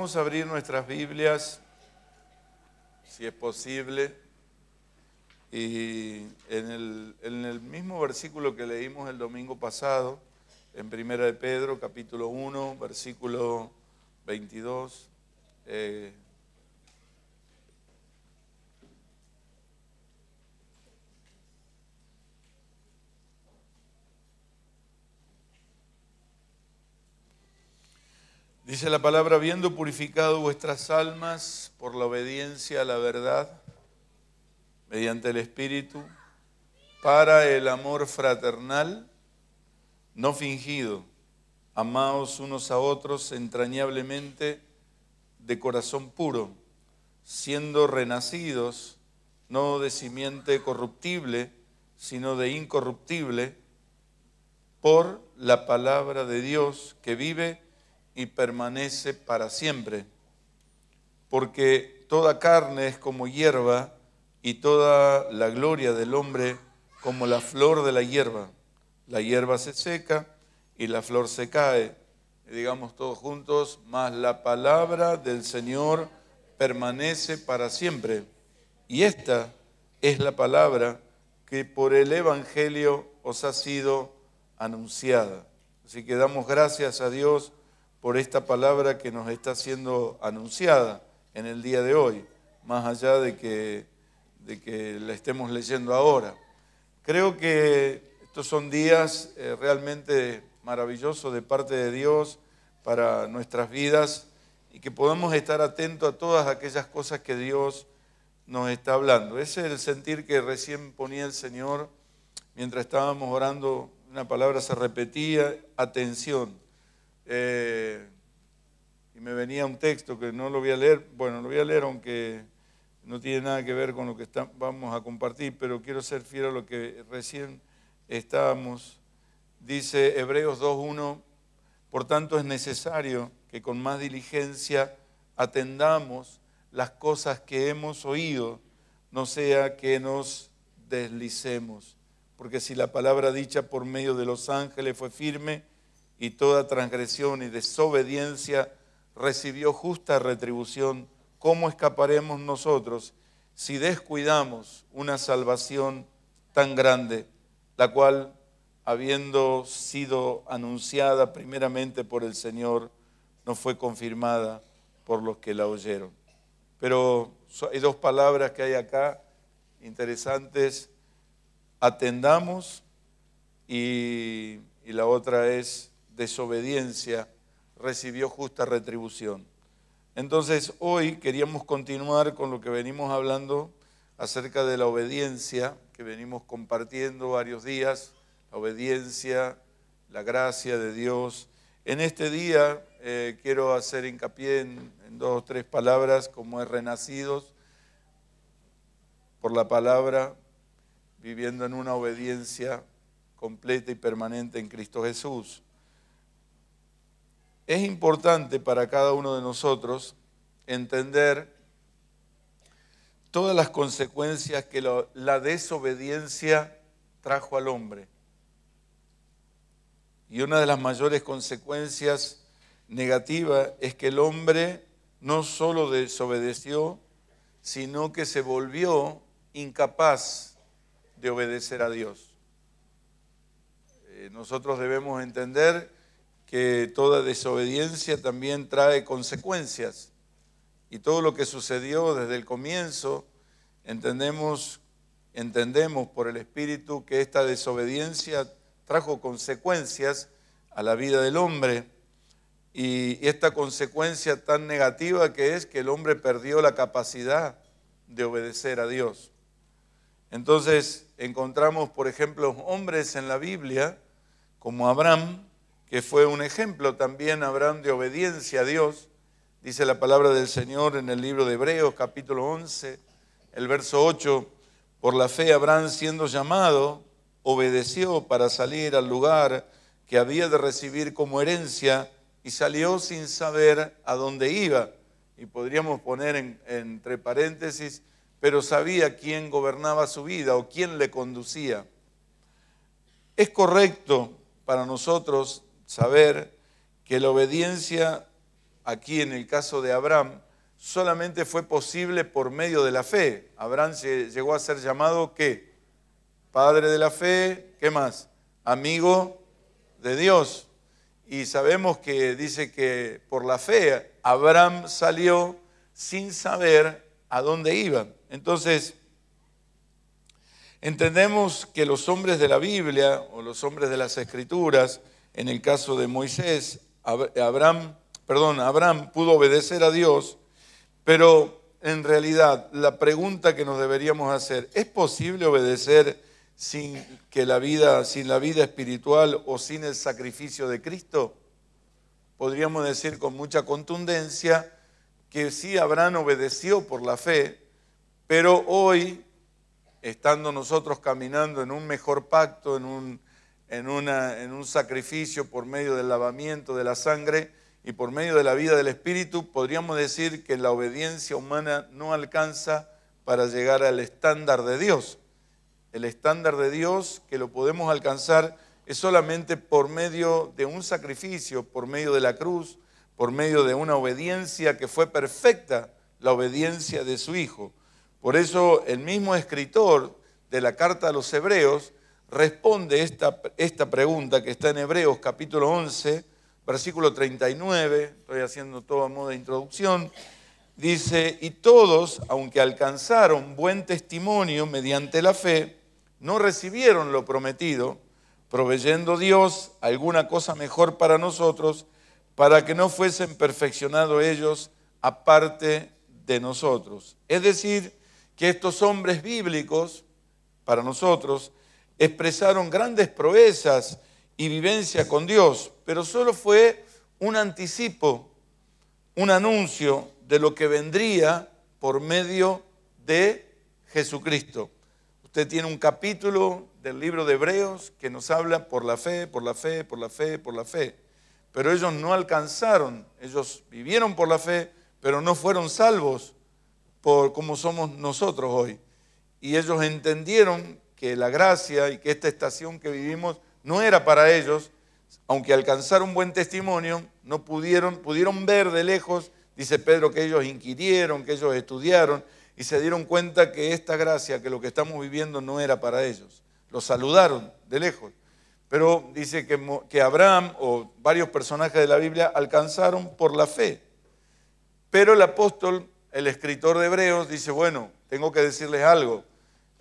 Vamos a abrir nuestras Biblias, si es posible, y en el, mismo versículo que leímos el domingo pasado, en Primera de Pedro, capítulo 1, versículo 22, eh, Dice la palabra, habiendo purificado vuestras almas por la obediencia a la verdad, mediante el Espíritu, para el amor fraternal, no fingido, amaos unos a otros entrañablemente de corazón puro, siendo renacidos, no de simiente corruptible, sino de incorruptible, por la palabra de Dios que vive y permanece para siempre, porque toda carne es como hierba y toda la gloria del hombre como la flor de la hierba. La hierba se seca y la flor se cae. digamos todos juntos, mas la palabra del Señor permanece para siempre. Y esta es la palabra que por el Evangelio os ha sido anunciada. Así que damos gracias a Dios por esta palabra que nos está siendo anunciada en el día de hoy, más allá de que, de que la estemos leyendo ahora. Creo que estos son días eh, realmente maravillosos de parte de Dios para nuestras vidas y que podamos estar atentos a todas aquellas cosas que Dios nos está hablando. Ese es el sentir que recién ponía el Señor mientras estábamos orando, una palabra se repetía, atención. Eh, y me venía un texto que no lo voy a leer, bueno, lo voy a leer aunque no tiene nada que ver con lo que vamos a compartir, pero quiero ser fiel a lo que recién estábamos. Dice Hebreos 2.1, por tanto es necesario que con más diligencia atendamos las cosas que hemos oído, no sea que nos deslicemos. Porque si la palabra dicha por medio de los ángeles fue firme, y toda transgresión y desobediencia recibió justa retribución, ¿cómo escaparemos nosotros si descuidamos una salvación tan grande, la cual, habiendo sido anunciada primeramente por el Señor, no fue confirmada por los que la oyeron? Pero hay dos palabras que hay acá interesantes, atendamos y, y la otra es desobediencia recibió justa retribución. Entonces hoy queríamos continuar con lo que venimos hablando acerca de la obediencia, que venimos compartiendo varios días, la obediencia, la gracia de Dios. En este día eh, quiero hacer hincapié en dos o tres palabras, como es renacidos por la palabra, viviendo en una obediencia completa y permanente en Cristo Jesús. Es importante para cada uno de nosotros entender todas las consecuencias que la desobediencia trajo al hombre. Y una de las mayores consecuencias negativas es que el hombre no solo desobedeció, sino que se volvió incapaz de obedecer a Dios. Eh, nosotros debemos entender que toda desobediencia también trae consecuencias. Y todo lo que sucedió desde el comienzo, entendemos, entendemos por el Espíritu que esta desobediencia trajo consecuencias a la vida del hombre. Y esta consecuencia tan negativa que es que el hombre perdió la capacidad de obedecer a Dios. Entonces encontramos, por ejemplo, hombres en la Biblia como Abraham, que fue un ejemplo también Abraham de obediencia a Dios. Dice la palabra del Señor en el libro de Hebreos capítulo 11, el verso 8, por la fe Abraham siendo llamado, obedeció para salir al lugar que había de recibir como herencia y salió sin saber a dónde iba. Y podríamos poner entre paréntesis, pero sabía quién gobernaba su vida o quién le conducía. Es correcto para nosotros saber que la obediencia aquí en el caso de Abraham solamente fue posible por medio de la fe. Abraham llegó a ser llamado ¿qué? Padre de la fe, ¿qué más? Amigo de Dios. Y sabemos que dice que por la fe Abraham salió sin saber a dónde iba. Entonces, entendemos que los hombres de la Biblia o los hombres de las Escrituras en el caso de Moisés, Abraham, perdón, Abraham pudo obedecer a Dios, pero en realidad la pregunta que nos deberíamos hacer, ¿es posible obedecer sin que la vida, sin la vida espiritual o sin el sacrificio de Cristo? Podríamos decir con mucha contundencia que sí Abraham obedeció por la fe, pero hoy estando nosotros caminando en un mejor pacto, en un en, una, en un sacrificio por medio del lavamiento de la sangre y por medio de la vida del Espíritu, podríamos decir que la obediencia humana no alcanza para llegar al estándar de Dios. El estándar de Dios que lo podemos alcanzar es solamente por medio de un sacrificio, por medio de la cruz, por medio de una obediencia que fue perfecta, la obediencia de su Hijo. Por eso el mismo escritor de la carta a los Hebreos responde esta, esta pregunta que está en Hebreos capítulo 11, versículo 39, estoy haciendo todo a modo de introducción, dice, y todos, aunque alcanzaron buen testimonio mediante la fe, no recibieron lo prometido, proveyendo Dios alguna cosa mejor para nosotros, para que no fuesen perfeccionados ellos aparte de nosotros. Es decir, que estos hombres bíblicos, para nosotros, expresaron grandes proezas y vivencia con Dios, pero solo fue un anticipo, un anuncio de lo que vendría por medio de Jesucristo. Usted tiene un capítulo del libro de Hebreos que nos habla por la fe, por la fe, por la fe, por la fe. Pero ellos no alcanzaron, ellos vivieron por la fe, pero no fueron salvos por como somos nosotros hoy. Y ellos entendieron que la gracia y que esta estación que vivimos no era para ellos, aunque alcanzaron buen testimonio, no pudieron, pudieron ver de lejos, dice Pedro, que ellos inquirieron, que ellos estudiaron y se dieron cuenta que esta gracia, que lo que estamos viviendo no era para ellos. Los saludaron de lejos. Pero dice que, que Abraham o varios personajes de la Biblia alcanzaron por la fe. Pero el apóstol, el escritor de Hebreos, dice, bueno, tengo que decirles algo.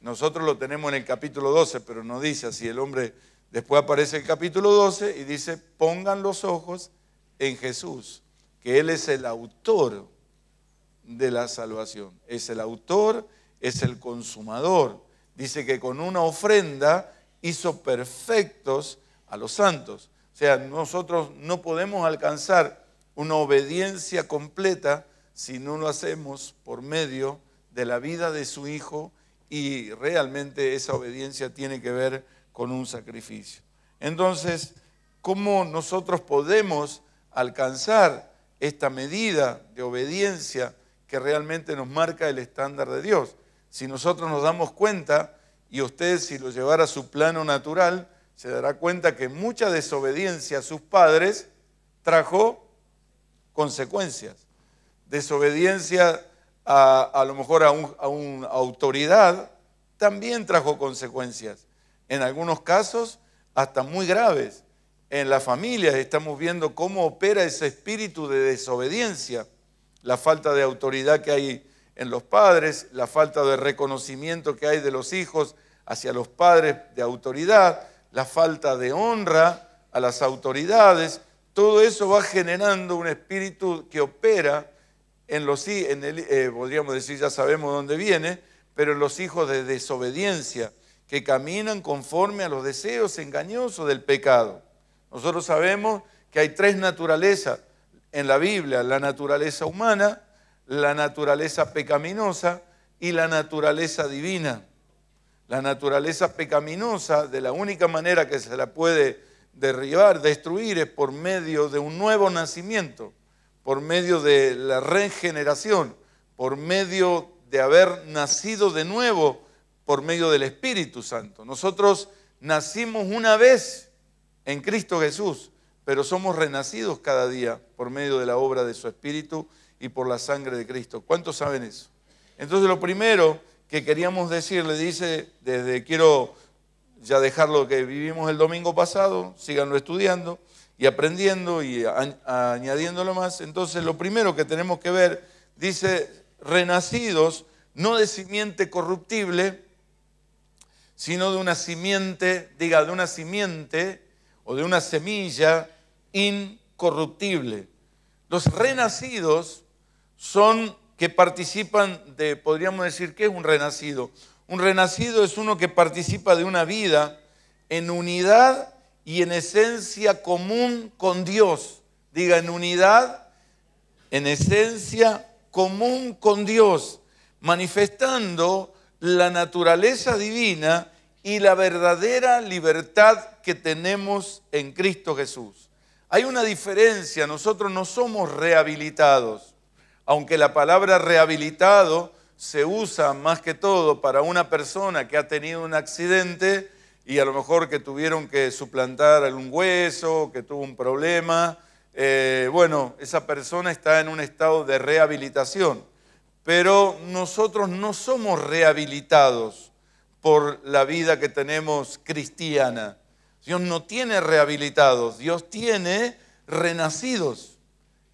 Nosotros lo tenemos en el capítulo 12, pero no dice así. El hombre después aparece el capítulo 12 y dice, pongan los ojos en Jesús, que Él es el autor de la salvación. Es el autor, es el consumador. Dice que con una ofrenda hizo perfectos a los santos. O sea, nosotros no podemos alcanzar una obediencia completa si no lo hacemos por medio de la vida de su Hijo y realmente esa obediencia tiene que ver con un sacrificio. Entonces, ¿cómo nosotros podemos alcanzar esta medida de obediencia que realmente nos marca el estándar de Dios? Si nosotros nos damos cuenta, y usted si lo llevara a su plano natural, se dará cuenta que mucha desobediencia a sus padres trajo consecuencias. Desobediencia a, lo mejor a, a una autoridad, también trajo consecuencias. En algunos casos, hasta muy graves. En las familias estamos viendo cómo opera ese espíritu de desobediencia, la falta de autoridad que hay en los padres, la falta de reconocimiento que hay de los hijos hacia los padres de autoridad, la falta de honra a las autoridades, todo eso va generando un espíritu que opera en los en el, eh, podríamos decir, ya sabemos dónde viene, pero en los hijos de desobediencia, que caminan conforme a los deseos engañosos del pecado. Nosotros sabemos que hay tres naturalezas en la Biblia, la naturaleza humana, la naturaleza pecaminosa y la naturaleza divina. La naturaleza pecaminosa, de la única manera que se la puede derribar, destruir, es por medio de un nuevo nacimiento por medio de la regeneración, por medio de haber nacido de nuevo, por medio del Espíritu Santo. Nosotros nacimos una vez en Cristo Jesús, pero somos renacidos cada día por medio de la obra de su Espíritu y por la sangre de Cristo. ¿Cuántos saben eso? Entonces lo primero que queríamos decir, le dice, desde quiero ya dejar lo que vivimos el domingo pasado, síganlo estudiando, y aprendiendo y añadiéndolo más, entonces lo primero que tenemos que ver, dice, renacidos no de simiente corruptible, sino de una simiente, diga, de una simiente o de una semilla incorruptible. Los renacidos son que participan de, podríamos decir, ¿qué es un renacido? Un renacido es uno que participa de una vida en unidad y en esencia común con Dios. Diga en unidad, en esencia común con Dios, manifestando la naturaleza divina y la verdadera libertad que tenemos en Cristo Jesús. Hay una diferencia, nosotros no somos rehabilitados, aunque la palabra rehabilitado se usa más que todo para una persona que ha tenido un accidente, y a lo mejor que tuvieron que suplantar algún hueso, que tuvo un problema. Eh, bueno, esa persona está en un estado de rehabilitación, pero nosotros no somos rehabilitados por la vida que tenemos cristiana. Dios no tiene rehabilitados, Dios tiene renacidos,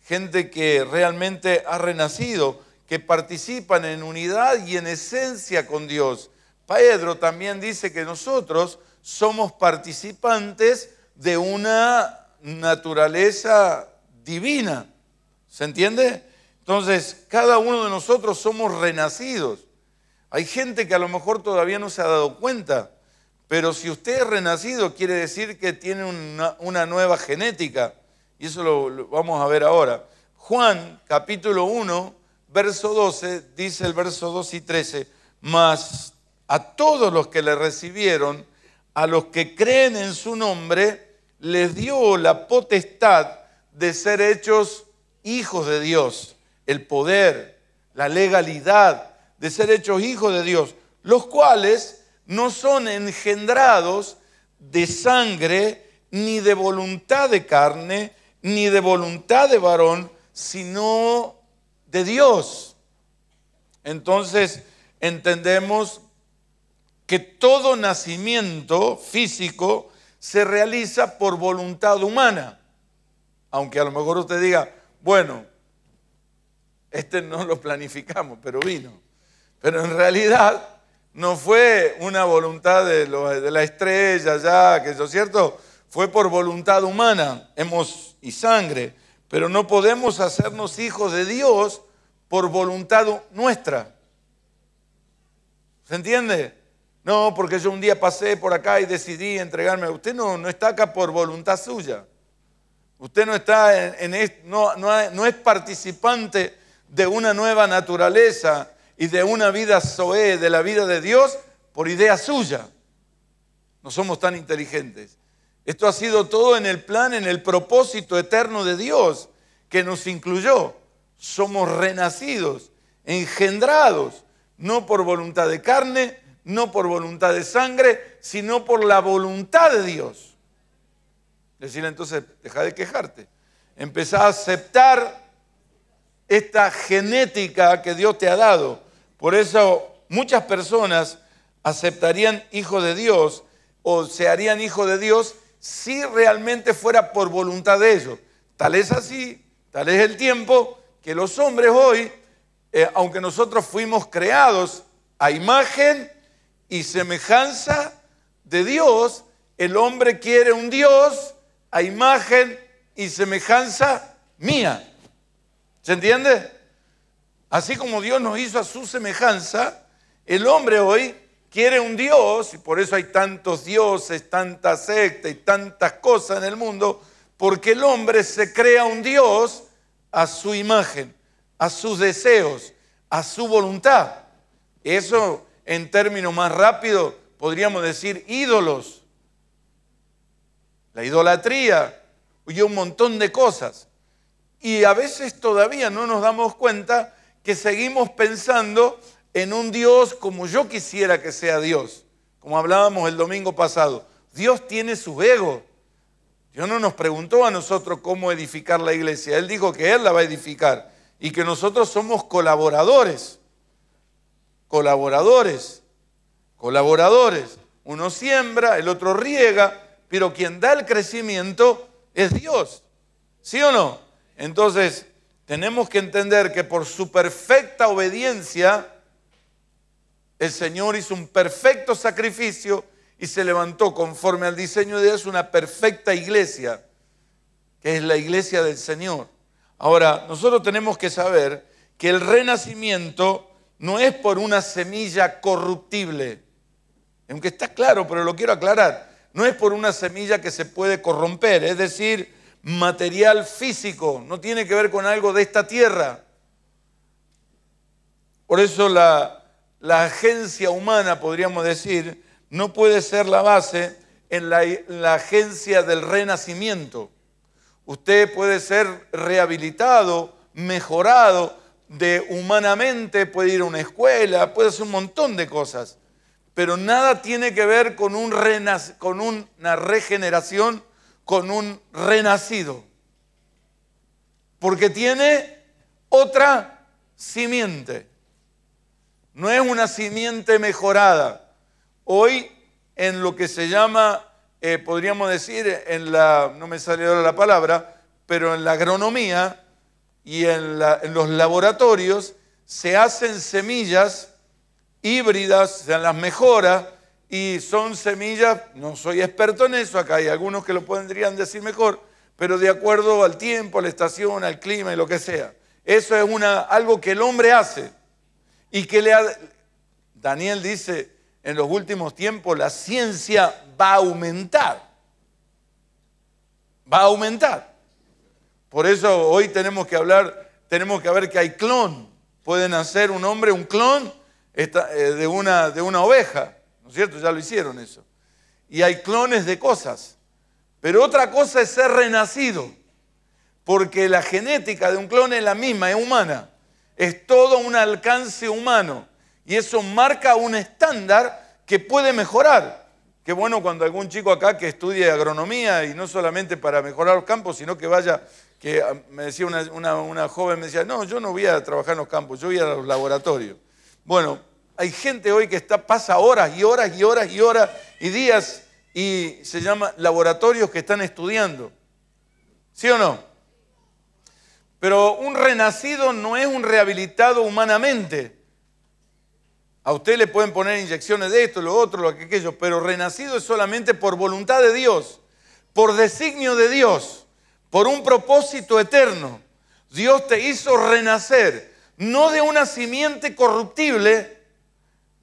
gente que realmente ha renacido, que participan en unidad y en esencia con Dios Pedro también dice que nosotros somos participantes de una naturaleza divina. ¿Se entiende? Entonces, cada uno de nosotros somos renacidos. Hay gente que a lo mejor todavía no se ha dado cuenta, pero si usted es renacido, quiere decir que tiene una, nueva genética. Y eso lo, vamos a ver ahora. Juan capítulo 1, verso 12, dice el verso 2 y 13, Más a todos los que le recibieron, a los que creen en su nombre, les dio la potestad de ser hechos hijos de Dios, el poder, la legalidad de ser hechos hijos de Dios, los cuales no son engendrados de sangre, ni de voluntad de carne, ni de voluntad de varón, sino de Dios. Entonces entendemos que todo nacimiento físico se realiza por voluntad humana. Aunque a lo mejor usted diga, bueno, este no lo planificamos, pero vino. Pero en realidad no fue una voluntad de, la estrella ya, que eso es cierto, fue por voluntad humana, hemos y sangre, pero no podemos hacernos hijos de Dios por voluntad nuestra. ¿Se entiende? No, porque yo un día pasé por acá y decidí entregarme. a Usted no, no está acá por voluntad suya. Usted no está en, no, no, es participante de una nueva naturaleza y de una vida zoé, de la vida de Dios, por idea suya. No somos tan inteligentes. Esto ha sido todo en el plan, en el propósito eterno de Dios que nos incluyó. Somos renacidos, engendrados, no por voluntad de carne, no por voluntad de sangre, sino por la voluntad de Dios. Decirle entonces, deja de quejarte. Empezá a aceptar esta genética que Dios te ha dado. Por eso muchas personas aceptarían hijo de Dios o se harían hijo de Dios si realmente fuera por voluntad de ellos. Tal es así, tal es el tiempo que los hombres hoy, eh, aunque nosotros fuimos creados a imagen y semejanza de Dios, el hombre quiere un Dios a imagen y semejanza mía. ¿Se entiende? Así como Dios nos hizo a su semejanza, el hombre hoy quiere un Dios, y por eso hay tantos dioses, tantas sectas y tantas cosas en el mundo, porque el hombre se crea un Dios a su imagen, a sus deseos, a su voluntad. Eso en términos más rápidos, podríamos decir ídolos. La idolatría y un montón de cosas. Y a veces todavía no nos damos cuenta que seguimos pensando en un Dios como yo quisiera que sea Dios, como hablábamos el domingo pasado. Dios tiene su ego. Dios no nos preguntó a nosotros cómo edificar la iglesia. Él dijo que Él la va a edificar y que nosotros somos colaboradores colaboradores, colaboradores. Uno siembra, el otro riega, pero quien da el crecimiento es Dios. ¿Sí o no? Entonces, tenemos que entender que por su perfecta obediencia, el Señor hizo un perfecto sacrificio y se levantó conforme al diseño de Dios una perfecta iglesia, que es la iglesia del Señor. Ahora, nosotros tenemos que saber que el renacimiento no es por una semilla corruptible, aunque está claro, pero lo quiero aclarar, no es por una semilla que se puede corromper, es decir, material físico, no tiene que ver con algo de esta tierra. Por eso la, agencia humana, podríamos decir, no puede ser la base en la agencia del renacimiento. Usted puede ser rehabilitado, mejorado, de humanamente, puede ir a una escuela, puede hacer un montón de cosas, pero nada tiene que ver con, un con una regeneración, con un renacido, porque tiene otra simiente, no es una simiente mejorada. Hoy en lo que se llama, eh, podríamos decir, en la, no me salió la palabra, pero en la agronomía, y en, los laboratorios se hacen semillas híbridas, se las mejora y son semillas, no soy experto en eso, acá hay algunos que lo podrían decir mejor, pero de acuerdo al tiempo, a la estación, al clima y lo que sea. Eso es una, algo que el hombre hace y que le Daniel dice, en los últimos tiempos la ciencia va a aumentar. Va a aumentar. Por eso hoy tenemos que hablar, tenemos que ver que hay clon. Pueden hacer un hombre un clon eh, de una, de una oveja, ¿no es cierto? Ya lo hicieron eso. Y hay clones de cosas. Pero otra cosa es ser renacido, porque la genética de un clon es la misma, es humana. Es todo un alcance humano. Y eso marca un estándar que puede mejorar. Qué bueno cuando algún chico acá que estudie agronomía y no solamente para mejorar los campos, sino que vaya que ah, me decía una, joven, me decía, no, yo no voy a trabajar en los campos, yo voy a los laboratorios. Bueno, hay gente hoy que está, pasa horas y horas y horas y horas y días y se llama laboratorios que están estudiando. ¿Sí o no? Pero un renacido no es un rehabilitado humanamente. A usted le pueden poner inyecciones de esto, lo otro, lo aquello, pero renacido es solamente por voluntad de Dios, por designio de Dios por un propósito eterno. Dios te hizo renacer, no de una simiente corruptible,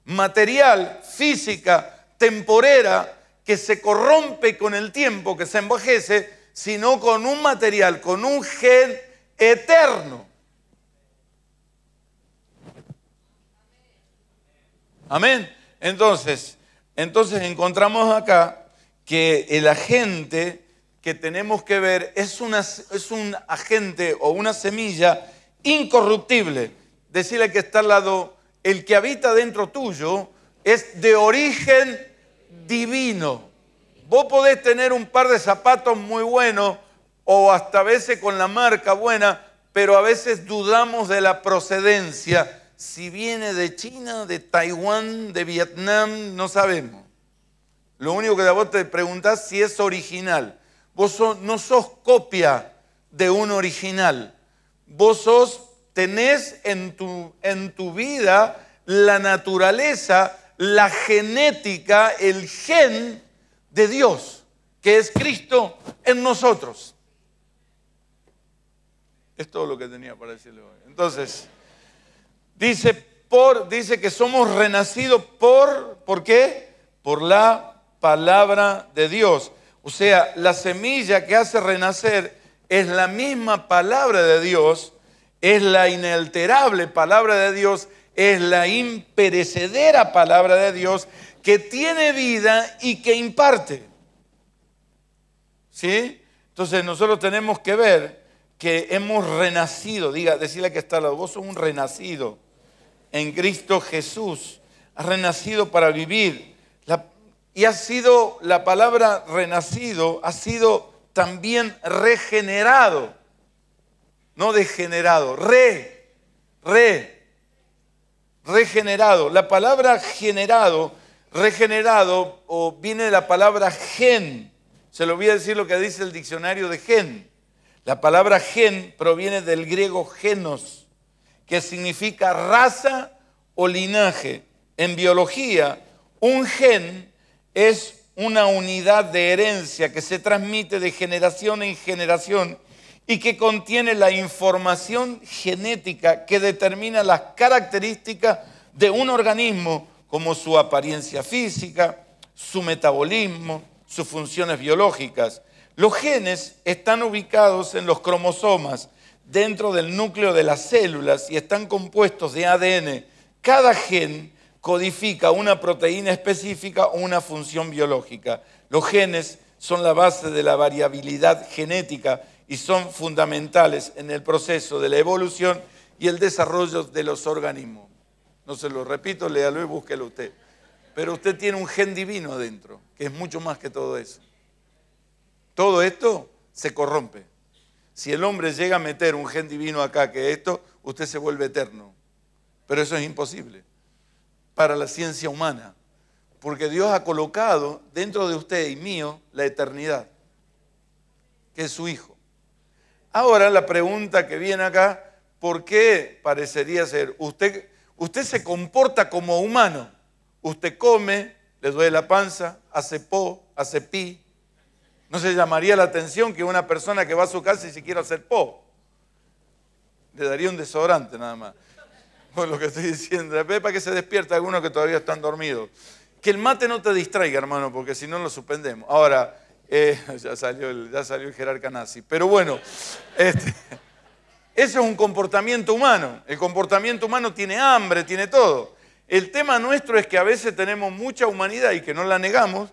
material, física, temporera, que se corrompe con el tiempo, que se envejece, sino con un material, con un gen eterno. Amén. Entonces, entonces encontramos acá que el agente que tenemos que ver es, una, es un agente o una semilla incorruptible. Decirle que está al lado, el que habita dentro tuyo es de origen divino. Vos podés tener un par de zapatos muy buenos o hasta a veces con la marca buena, pero a veces dudamos de la procedencia. Si viene de China, de Taiwán, de Vietnam, no sabemos. Lo único que vos te preguntás si es original. Vos no sos copia de un original. Vos sos, tenés en tu, vida la naturaleza, la genética, el gen de Dios, que es Cristo en nosotros. Es todo lo que tenía para decirle hoy. Entonces, dice, por, dice que somos renacidos por, ¿por qué? Por la palabra de Dios. O sea, la semilla que hace renacer es la misma palabra de Dios, es la inalterable palabra de Dios, es la imperecedera palabra de Dios que tiene vida y que imparte. ¿Sí? Entonces nosotros tenemos que ver que hemos renacido, diga, decirle que está al lado, vos sos un renacido en Cristo Jesús, has renacido para vivir, y ha sido, la palabra renacido, ha sido también regenerado, no degenerado, re, re, regenerado. La palabra generado, regenerado, o viene de la palabra gen. Se lo voy a decir lo que dice el diccionario de gen. La palabra gen proviene del griego genos, que significa raza o linaje. En biología, un gen es una unidad de herencia que se transmite de generación en generación y que contiene la información genética que determina las características de un organismo como su apariencia física, su metabolismo, sus funciones biológicas. Los genes están ubicados en los cromosomas dentro del núcleo de las células y están compuestos de ADN. Cada gen codifica una proteína específica o una función biológica. Los genes son la base de la variabilidad genética y son fundamentales en el proceso de la evolución y el desarrollo de los organismos. No se lo repito, léalo y búsquelo usted. Pero usted tiene un gen divino adentro, que es mucho más que todo eso. Todo esto se corrompe. Si el hombre llega a meter un gen divino acá, que esto, usted se vuelve eterno. Pero eso es imposible para la ciencia humana, porque Dios ha colocado dentro de usted y mío la eternidad, que es su Hijo. Ahora la pregunta que viene acá, ¿por qué parecería ser? Usted, usted se comporta como humano, usted come, le duele la panza, hace po, hace pi. No se llamaría la atención que una persona que va a su casa y se quiere hacer po. Le daría un desodorante nada más con lo que estoy diciendo. para que se despierta algunos que todavía están dormidos. Que el mate no te distraiga, hermano, porque si no lo suspendemos. Ahora, eh, ya, salió el, ya jerarca nazi. Pero bueno, este, eso es un comportamiento humano. El comportamiento humano tiene hambre, tiene todo. El tema nuestro es que a veces tenemos mucha humanidad y que no la negamos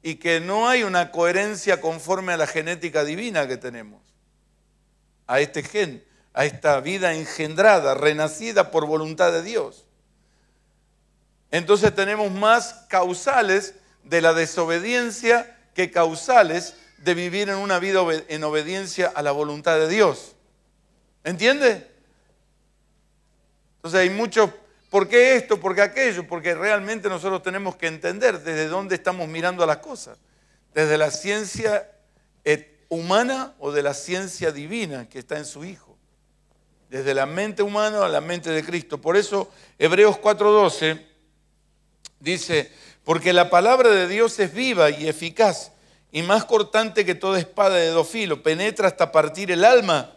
y que no hay una coherencia conforme a la genética divina que tenemos, a este gente a esta vida engendrada, renacida por voluntad de Dios. Entonces tenemos más causales de la desobediencia que causales de vivir en una vida en obediencia a la voluntad de Dios. ¿Entiende? Entonces hay muchos, ¿por qué esto? ¿Por qué aquello? Porque realmente nosotros tenemos que entender desde dónde estamos mirando a las cosas. Desde la ciencia eh, humana o de la ciencia divina que está en su Hijo desde la mente humana a la mente de Cristo. Por eso Hebreos 4:12 dice, porque la palabra de Dios es viva y eficaz y más cortante que toda espada de dos penetra hasta partir el alma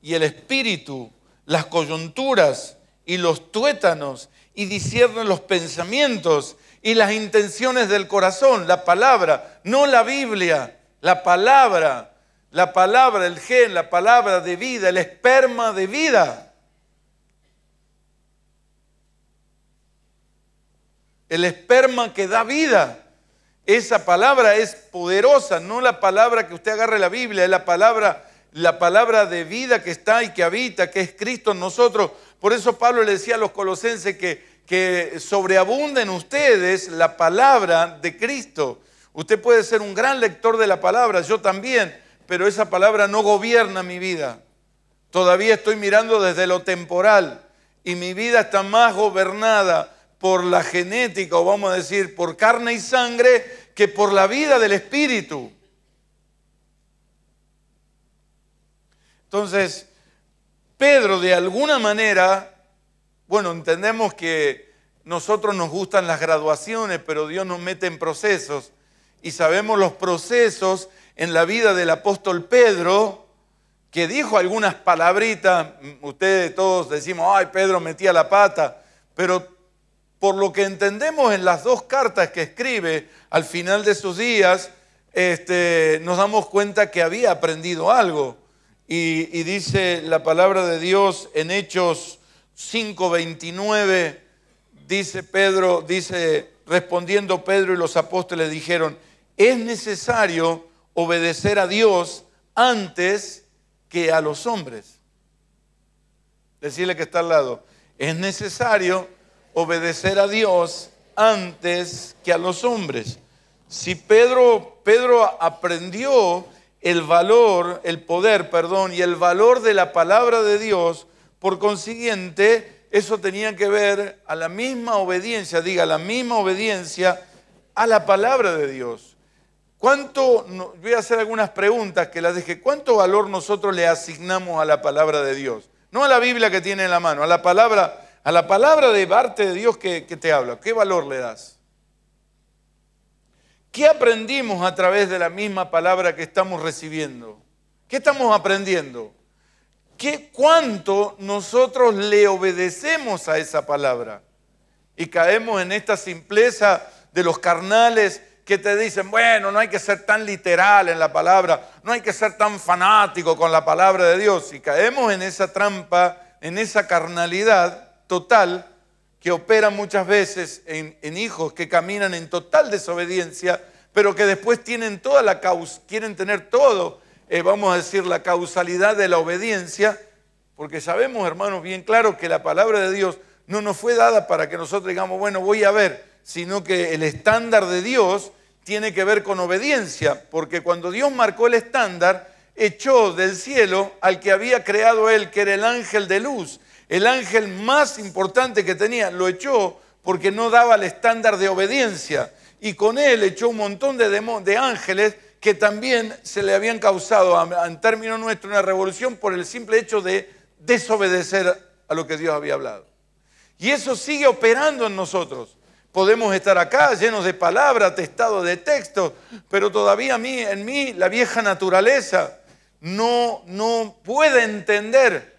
y el espíritu, las coyunturas y los tuétanos y discierne los pensamientos y las intenciones del corazón, la palabra, no la Biblia, la palabra la palabra, el gen, la palabra de vida, el esperma de vida. El esperma que da vida. Esa palabra es poderosa, no la palabra que usted agarre la Biblia, es la palabra, la palabra de vida que está y que habita, que es Cristo en nosotros. Por eso Pablo le decía a los colosenses que, que sobreabunden ustedes la palabra de Cristo. Usted puede ser un gran lector de la palabra, yo también, pero esa palabra no gobierna mi vida. Todavía estoy mirando desde lo temporal y mi vida está más gobernada por la genética, o vamos a decir, por carne y sangre, que por la vida del Espíritu. Entonces, Pedro de alguna manera, bueno, entendemos que nosotros nos gustan las graduaciones, pero Dios nos mete en procesos y sabemos los procesos en la vida del apóstol Pedro, que dijo algunas palabritas, ustedes todos decimos, ay, Pedro metía la pata, pero por lo que entendemos en las dos cartas que escribe al final de sus días, este, nos damos cuenta que había aprendido algo. Y, dice la palabra de Dios en Hechos 5:29, dice Pedro, dice, respondiendo Pedro y los apóstoles dijeron, es necesario obedecer a Dios antes que a los hombres. Decirle que está al lado. Es necesario obedecer a Dios antes que a los hombres. Si Pedro, Pedro aprendió el valor, el poder, perdón, y el valor de la palabra de Dios, por consiguiente, eso tenía que ver a la misma obediencia, diga, la misma obediencia a la palabra de Dios. ¿Cuánto, voy a hacer algunas preguntas que las dejé, ¿cuánto valor nosotros le asignamos a la palabra de Dios? No a la Biblia que tiene en la mano, a la palabra, a la palabra de parte de Dios que, te habla. ¿Qué valor le das? ¿Qué aprendimos a través de la misma palabra que estamos recibiendo? ¿Qué estamos aprendiendo? ¿Qué, ¿Cuánto nosotros le obedecemos a esa palabra? Y caemos en esta simpleza de los carnales que te dicen, bueno, no hay que ser tan literal en la palabra, no hay que ser tan fanático con la palabra de Dios. Y caemos en esa trampa, en esa carnalidad total que opera muchas veces en, hijos que caminan en total desobediencia, pero que después tienen toda la causa, quieren tener todo, eh, vamos a decir, la causalidad de la obediencia, porque sabemos, hermanos, bien claro que la palabra de Dios no nos fue dada para que nosotros digamos, bueno, voy a ver, sino que el estándar de Dios tiene que ver con obediencia, porque cuando Dios marcó el estándar, echó del cielo al que había creado él, que era el ángel de luz, el ángel más importante que tenía, lo echó porque no daba el estándar de obediencia. Y con él echó un montón de, ángeles que también se le habían causado, en términos nuestros, una revolución por el simple hecho de desobedecer a lo que Dios había hablado. Y eso sigue operando en nosotros. Podemos estar acá llenos de palabras, testados de textos, pero todavía mí, en mí la vieja naturaleza no, no puede entender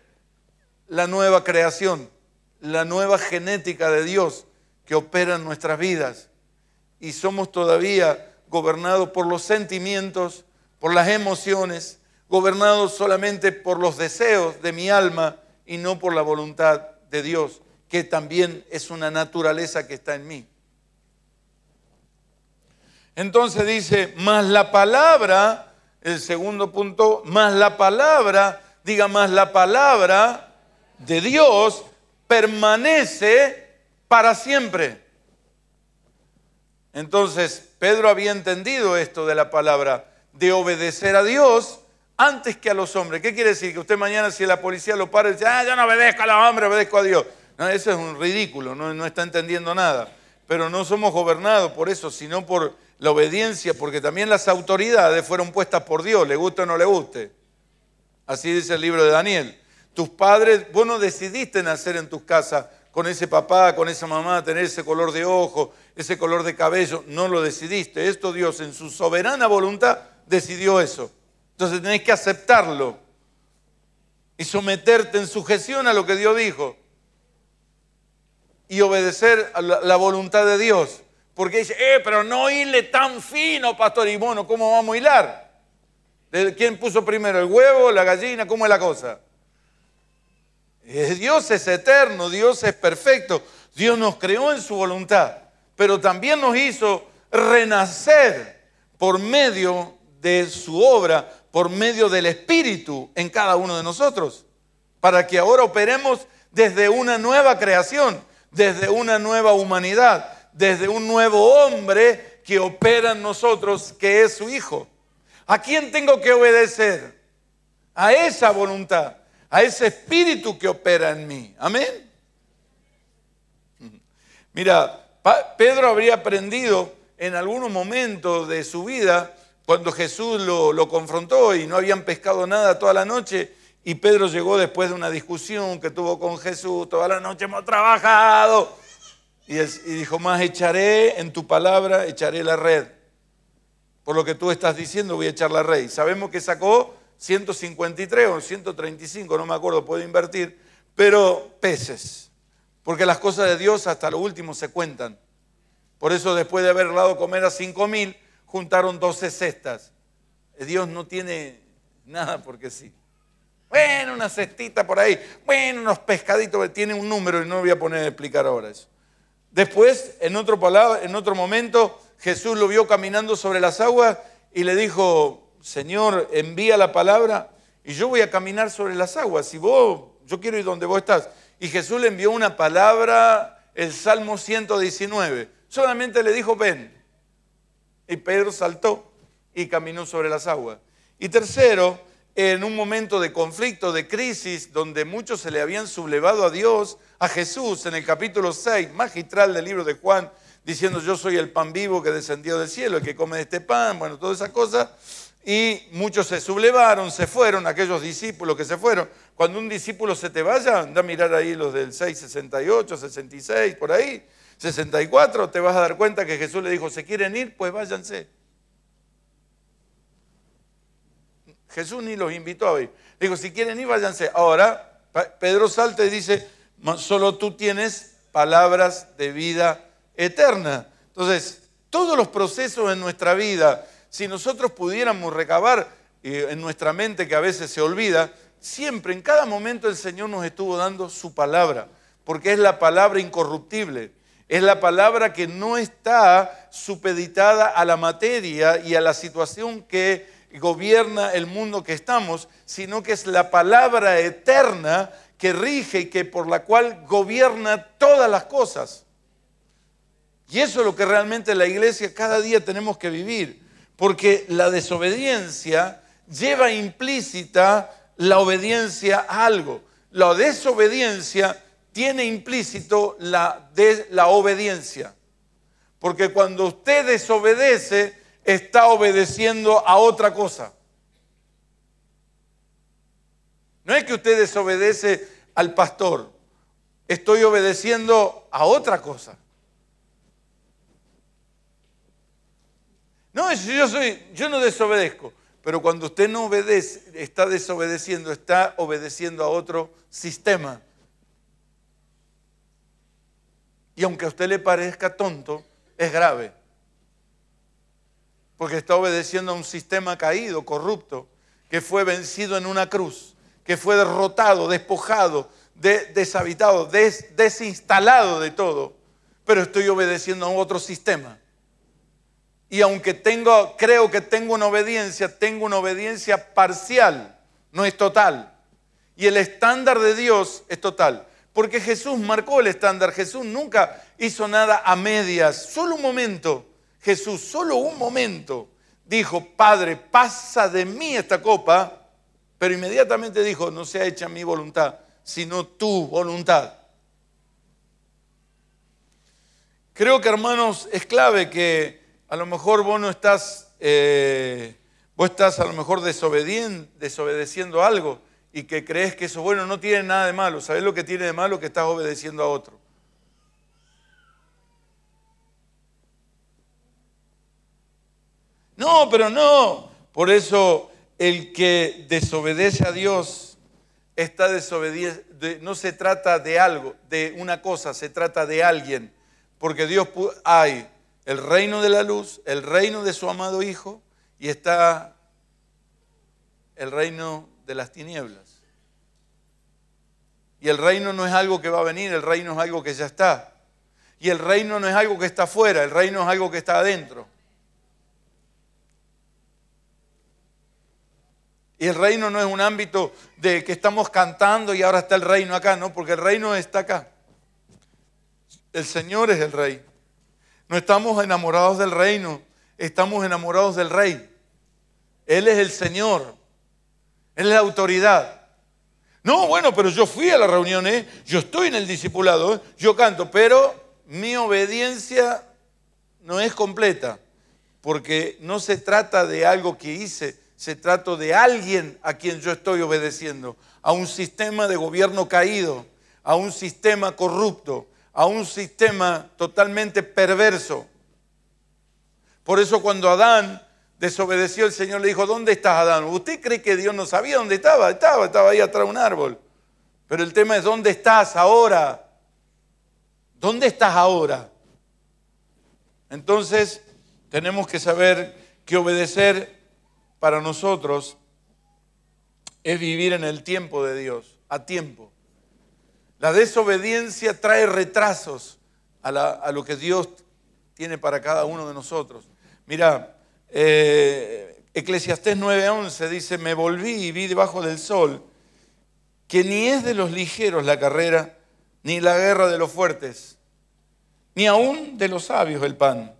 la nueva creación, la nueva genética de Dios que opera en nuestras vidas. Y somos todavía gobernados por los sentimientos, por las emociones, gobernados solamente por los deseos de mi alma y no por la voluntad de Dios que también es una naturaleza que está en mí. Entonces dice, más la palabra, el segundo punto, más la palabra, diga más la palabra de Dios permanece para siempre. Entonces, Pedro había entendido esto de la palabra, de obedecer a Dios antes que a los hombres. ¿Qué quiere decir? Que usted mañana si la policía lo para y dice, ah, yo no obedezco a los hombres, obedezco a Dios. Ah, eso es un ridículo, no, no está entendiendo nada. Pero no somos gobernados por eso, sino por la obediencia, porque también las autoridades fueron puestas por Dios, le guste o no le guste. Así dice el libro de Daniel. Tus padres, vos no decidiste nacer en tus casas con ese papá, con esa mamá, tener ese color de ojo, ese color de cabello, no lo decidiste. Esto Dios en su soberana voluntad decidió eso. Entonces tenés que aceptarlo y someterte en sujeción a lo que Dios dijo y obedecer la, voluntad de Dios. Porque dice, eh, pero no hile tan fino, pastor. Y bueno, ¿cómo vamos a hilar? ¿Quién puso primero? ¿El huevo, la gallina? ¿Cómo es la cosa? Eh, Dios es eterno, Dios es perfecto. Dios nos creó en su voluntad, pero también nos hizo renacer por medio de su obra, por medio del Espíritu en cada uno de nosotros, para que ahora operemos desde una nueva creación desde una nueva humanidad, desde un nuevo hombre que opera en nosotros, que es su Hijo. ¿A quién tengo que obedecer? A esa voluntad, a ese espíritu que opera en mí. Amén. Mira, Pedro habría aprendido en algunos momentos de su vida, cuando Jesús lo, lo confrontó y no habían pescado nada toda la noche, y Pedro llegó después de una discusión que tuvo con Jesús, toda la noche hemos trabajado. Y, dijo, más echaré en tu palabra, echaré la red. Por lo que tú estás diciendo, voy a echar la red. Y sabemos que sacó 153 o 135, no me acuerdo, puedo invertir, pero peces. Porque las cosas de Dios hasta lo último se cuentan. Por eso después de haber dado comer a 5.000, juntaron 12 cestas. Eh, Dios no tiene nada porque sí. Bueno, una cestita por ahí. Bueno, unos pescaditos que tienen un número y no voy a poner a explicar ahora eso. Después, en otro, palabra, en otro momento, Jesús lo vio caminando sobre las aguas y le dijo, Señor, envía la palabra y yo voy a caminar sobre las aguas. Si vos, yo quiero ir donde vos estás. Y Jesús le envió una palabra, el Salmo 119. Solamente le dijo, ven. Y Pedro saltó y caminó sobre las aguas. Y tercero, en un momento de conflicto, de crisis, donde muchos se le habían sublevado a Dios, a Jesús, en el capítulo 6, magistral del libro de Juan, diciendo yo soy el pan vivo que descendió del cielo, el que come de este pan, bueno, todas esas cosas. Y muchos se sublevaron, se fueron, aquellos discípulos que se fueron. Cuando un discípulo se te vaya, anda a mirar ahí los del 6, 68, 66, por ahí, 64, te vas a dar cuenta que Jesús le dijo, se quieren ir, pues váyanse. Jesús ni los invitó a ir. Dijo, si quieren ir, váyanse. Ahora, Pedro salta y dice, solo tú tienes palabras de vida eterna. Entonces, todos los procesos en nuestra vida, si nosotros pudiéramos recabar eh, en nuestra mente que a veces se olvida, siempre, en cada momento el Señor nos estuvo dando su palabra, porque es la palabra incorruptible, es la palabra que no está supeditada a la materia y a la situación que gobierna el mundo que estamos, sino que es la palabra eterna que rige y que por la cual gobierna todas las cosas. Y eso es lo que realmente la iglesia cada día tenemos que vivir, porque la desobediencia lleva implícita la obediencia a algo. La desobediencia tiene implícito la, la obediencia. Porque cuando usted desobedece, está obedeciendo a otra cosa. No es que usted desobedece al pastor, estoy obedeciendo a otra cosa. No, yo, soy, yo no desobedezco, pero cuando usted no obedece, está desobedeciendo, está obedeciendo a otro sistema. Y aunque a usted le parezca tonto, es grave porque está obedeciendo a un sistema caído, corrupto, que fue vencido en una cruz, que fue derrotado, despojado, deshabitado, desinstalado de todo, pero estoy obedeciendo a otro sistema. Y aunque tengo, creo que tengo una obediencia, tengo una obediencia parcial, no es total. Y el estándar de Dios es total. Porque Jesús marcó el estándar, Jesús nunca hizo nada a medias, solo un momento Jesús solo un momento dijo, Padre, pasa de mí esta copa, pero inmediatamente dijo, no sea hecha mi voluntad, sino tu voluntad. Creo que hermanos, es clave que a lo mejor vos no estás, eh, vos estás a lo mejor desobedeciendo algo y que crees que eso, bueno, no tiene nada de malo. ¿Sabés lo que tiene de malo? Que estás obedeciendo a otro. No, pero no. Por eso el que desobedece a Dios está desobediente. no se trata de algo, de una cosa, se trata de alguien. Porque Dios hay el reino de la luz, el reino de su amado Hijo y está el reino de las tinieblas. Y el reino no es algo que va a venir, el reino es algo que ya está. Y el reino no es algo que está afuera, el reino es algo que está adentro. Y el reino no es un ámbito de que estamos cantando y ahora está el reino acá, no, porque el reino está acá. El Señor es el rey. No estamos enamorados del reino, estamos enamorados del rey. Él es el Señor. Él es la autoridad. No, bueno, pero yo fui a la reunión, ¿eh? yo estoy en el discipulado, ¿eh? yo canto, pero mi obediencia no es completa, porque no se trata de algo que hice, se trata de alguien a quien yo estoy obedeciendo, a un sistema de gobierno caído, a un sistema corrupto, a un sistema totalmente perverso. Por eso cuando Adán desobedeció, el Señor le dijo, ¿dónde estás Adán? ¿Usted cree que Dios no sabía dónde estaba? Estaba, estaba ahí atrás de un árbol. Pero el tema es, ¿dónde estás ahora? ¿Dónde estás ahora? Entonces, tenemos que saber que obedecer para nosotros es vivir en el tiempo de Dios, a tiempo. La desobediencia trae retrasos a, lo que Dios tiene para cada uno de nosotros. Mira, eh, Eclesiastés 9:11 dice, me volví y vi debajo del sol que ni es de los ligeros la carrera, ni la guerra de los fuertes, ni aún de los sabios el pan,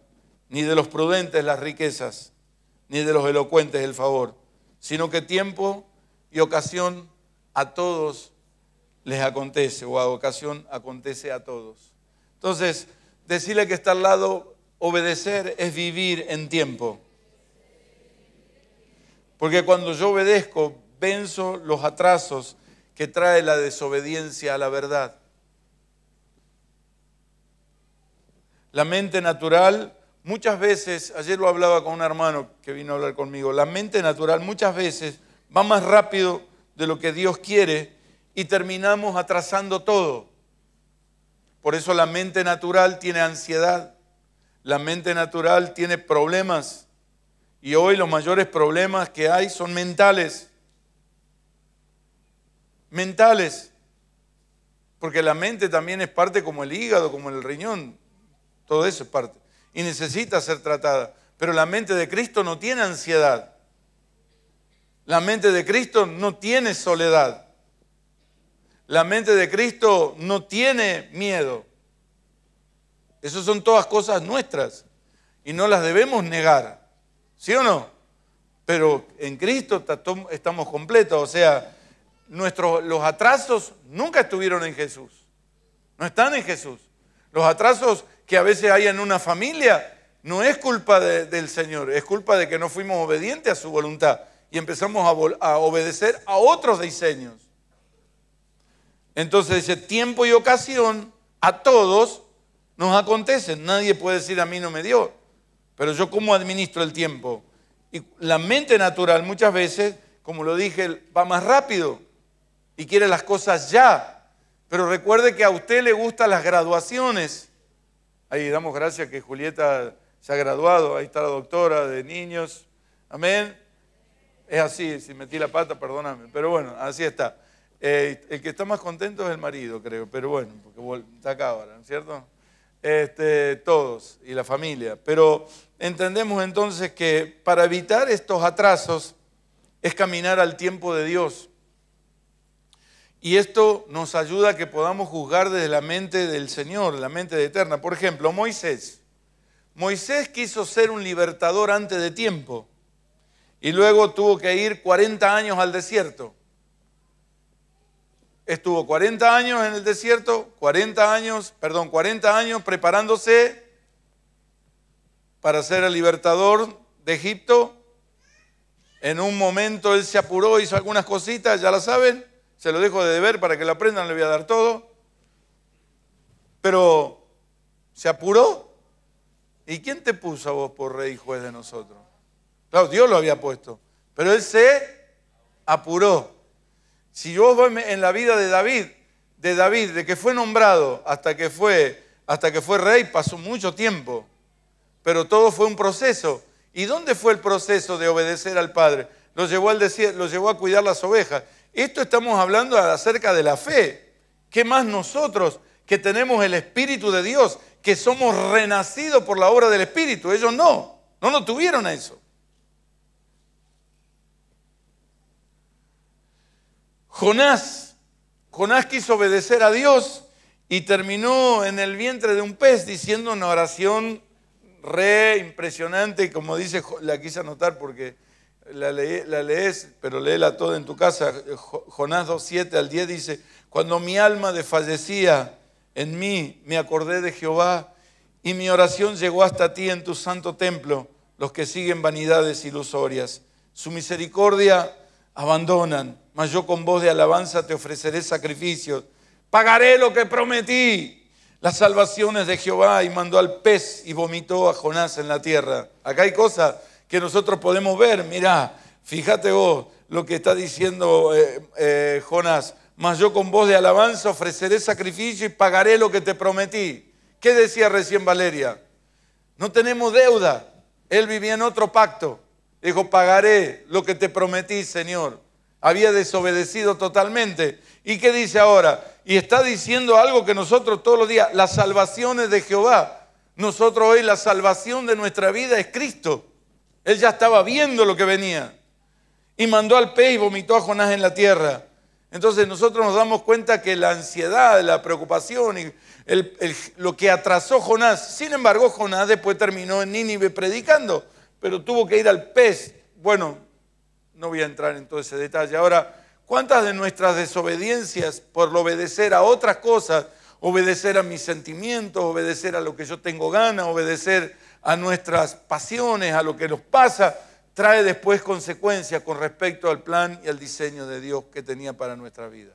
ni de los prudentes las riquezas ni de los elocuentes el favor, sino que tiempo y ocasión a todos les acontece, o a ocasión acontece a todos. Entonces, decirle que está al lado, obedecer es vivir en tiempo. Porque cuando yo obedezco, venzo los atrasos que trae la desobediencia a la verdad. La mente natural Muchas veces, ayer lo hablaba con un hermano que vino a hablar conmigo, la mente natural muchas veces va más rápido de lo que Dios quiere y terminamos atrasando todo. Por eso la mente natural tiene ansiedad, la mente natural tiene problemas y hoy los mayores problemas que hay son mentales. Mentales, porque la mente también es parte como el hígado, como el riñón, todo eso es parte y necesita ser tratada. Pero la mente de Cristo no tiene ansiedad. La mente de Cristo no tiene soledad. La mente de Cristo no tiene miedo. Esas son todas cosas nuestras y no las debemos negar. ¿Sí o no? Pero en Cristo estamos completos. O sea, nuestros, los atrasos nunca estuvieron en Jesús. No están en Jesús. Los atrasos que a veces hay en una familia no es culpa del Señor, es culpa de que no fuimos obedientes a su voluntad y empezamos a, obedecer a otros diseños. Entonces ese tiempo y ocasión a todos nos acontecen. Nadie puede decir a mí no me dio, pero yo cómo administro el tiempo. Y la mente natural muchas veces, como lo dije, va más rápido y quiere las cosas ya. Pero recuerde que a usted le gustan las graduaciones. Ahí damos gracias que Julieta se ha graduado, ahí está la doctora de niños. Amén. Es así, si metí la pata, perdóname, pero bueno, así está. Eh, el que está más contento es el marido, creo, pero bueno, porque está acá ahora, ¿cierto? Este, todos y la familia. Pero entendemos entonces que para evitar estos atrasos es caminar al tiempo de Dios. Y esto nos ayuda a que podamos juzgar desde la mente del Señor, la mente de eterna. Por ejemplo, Moisés. Moisés quiso ser un libertador antes de tiempo y luego tuvo que ir 40 años al desierto. Estuvo 40 años en el desierto, 40 años, perdón, 40 años preparándose para ser el libertador de Egipto. En un momento él se apuró, hizo algunas cositas, ya la saben se lo dejo de deber para que lo aprendan, le voy a dar todo. Pero se apuró. ¿Y quién te puso a vos por rey y juez de nosotros? Claro, Dios lo había puesto, pero él se apuró. Si yo voy en la vida de David, de David, de que fue nombrado hasta que fue, hasta que fue rey, pasó mucho tiempo. Pero todo fue un proceso. ¿Y dónde fue el proceso de obedecer al Padre? Lo llevó, lo llevó a cuidar las ovejas. Esto estamos hablando acerca de la fe. ¿Qué más nosotros que tenemos el Espíritu de Dios, que somos renacidos por la obra del Espíritu? Ellos no, no lo tuvieron eso. Jonás, Jonás quiso obedecer a Dios y terminó en el vientre de un pez diciendo una oración re impresionante, como dice, la quise anotar porque la, lees, pero léela toda en tu casa. Jonás 2.7 al 10 dice, cuando mi alma desfallecía en mí, me acordé de Jehová y mi oración llegó hasta ti en tu santo templo, los que siguen vanidades ilusorias. Su misericordia abandonan, mas yo con voz de alabanza te ofreceré sacrificios. Pagaré lo que prometí. Las salvaciones de Jehová y mandó al pez y vomitó a Jonás en la tierra. Acá hay cosas que nosotros podemos ver. Mira, fíjate vos lo que está diciendo eh, eh, Jonás. Mas yo con voz de alabanza ofreceré sacrificio y pagaré lo que te prometí. ¿Qué decía recién Valeria? No tenemos deuda. Él vivía en otro pacto. Dijo, pagaré lo que te prometí, Señor. Había desobedecido totalmente. ¿Y qué dice ahora? Y está diciendo algo que nosotros todos los días, las salvaciones de Jehová. Nosotros hoy la salvación de nuestra vida es Cristo. Él ya estaba viendo lo que venía. Y mandó al pez y vomitó a Jonás en la tierra. Entonces nosotros nos damos cuenta que la ansiedad, la preocupación, y lo que atrasó Jonás, sin embargo Jonás después terminó en Nínive predicando, pero tuvo que ir al pez. Bueno, no voy a entrar en todo ese detalle. Ahora, ¿cuántas de nuestras desobediencias por obedecer a otras cosas, obedecer a mis sentimientos, obedecer a lo que yo tengo ganas, obedecer a nuestras pasiones, a lo que nos pasa, trae después consecuencias con respecto al plan y al diseño de Dios que tenía para nuestra vida.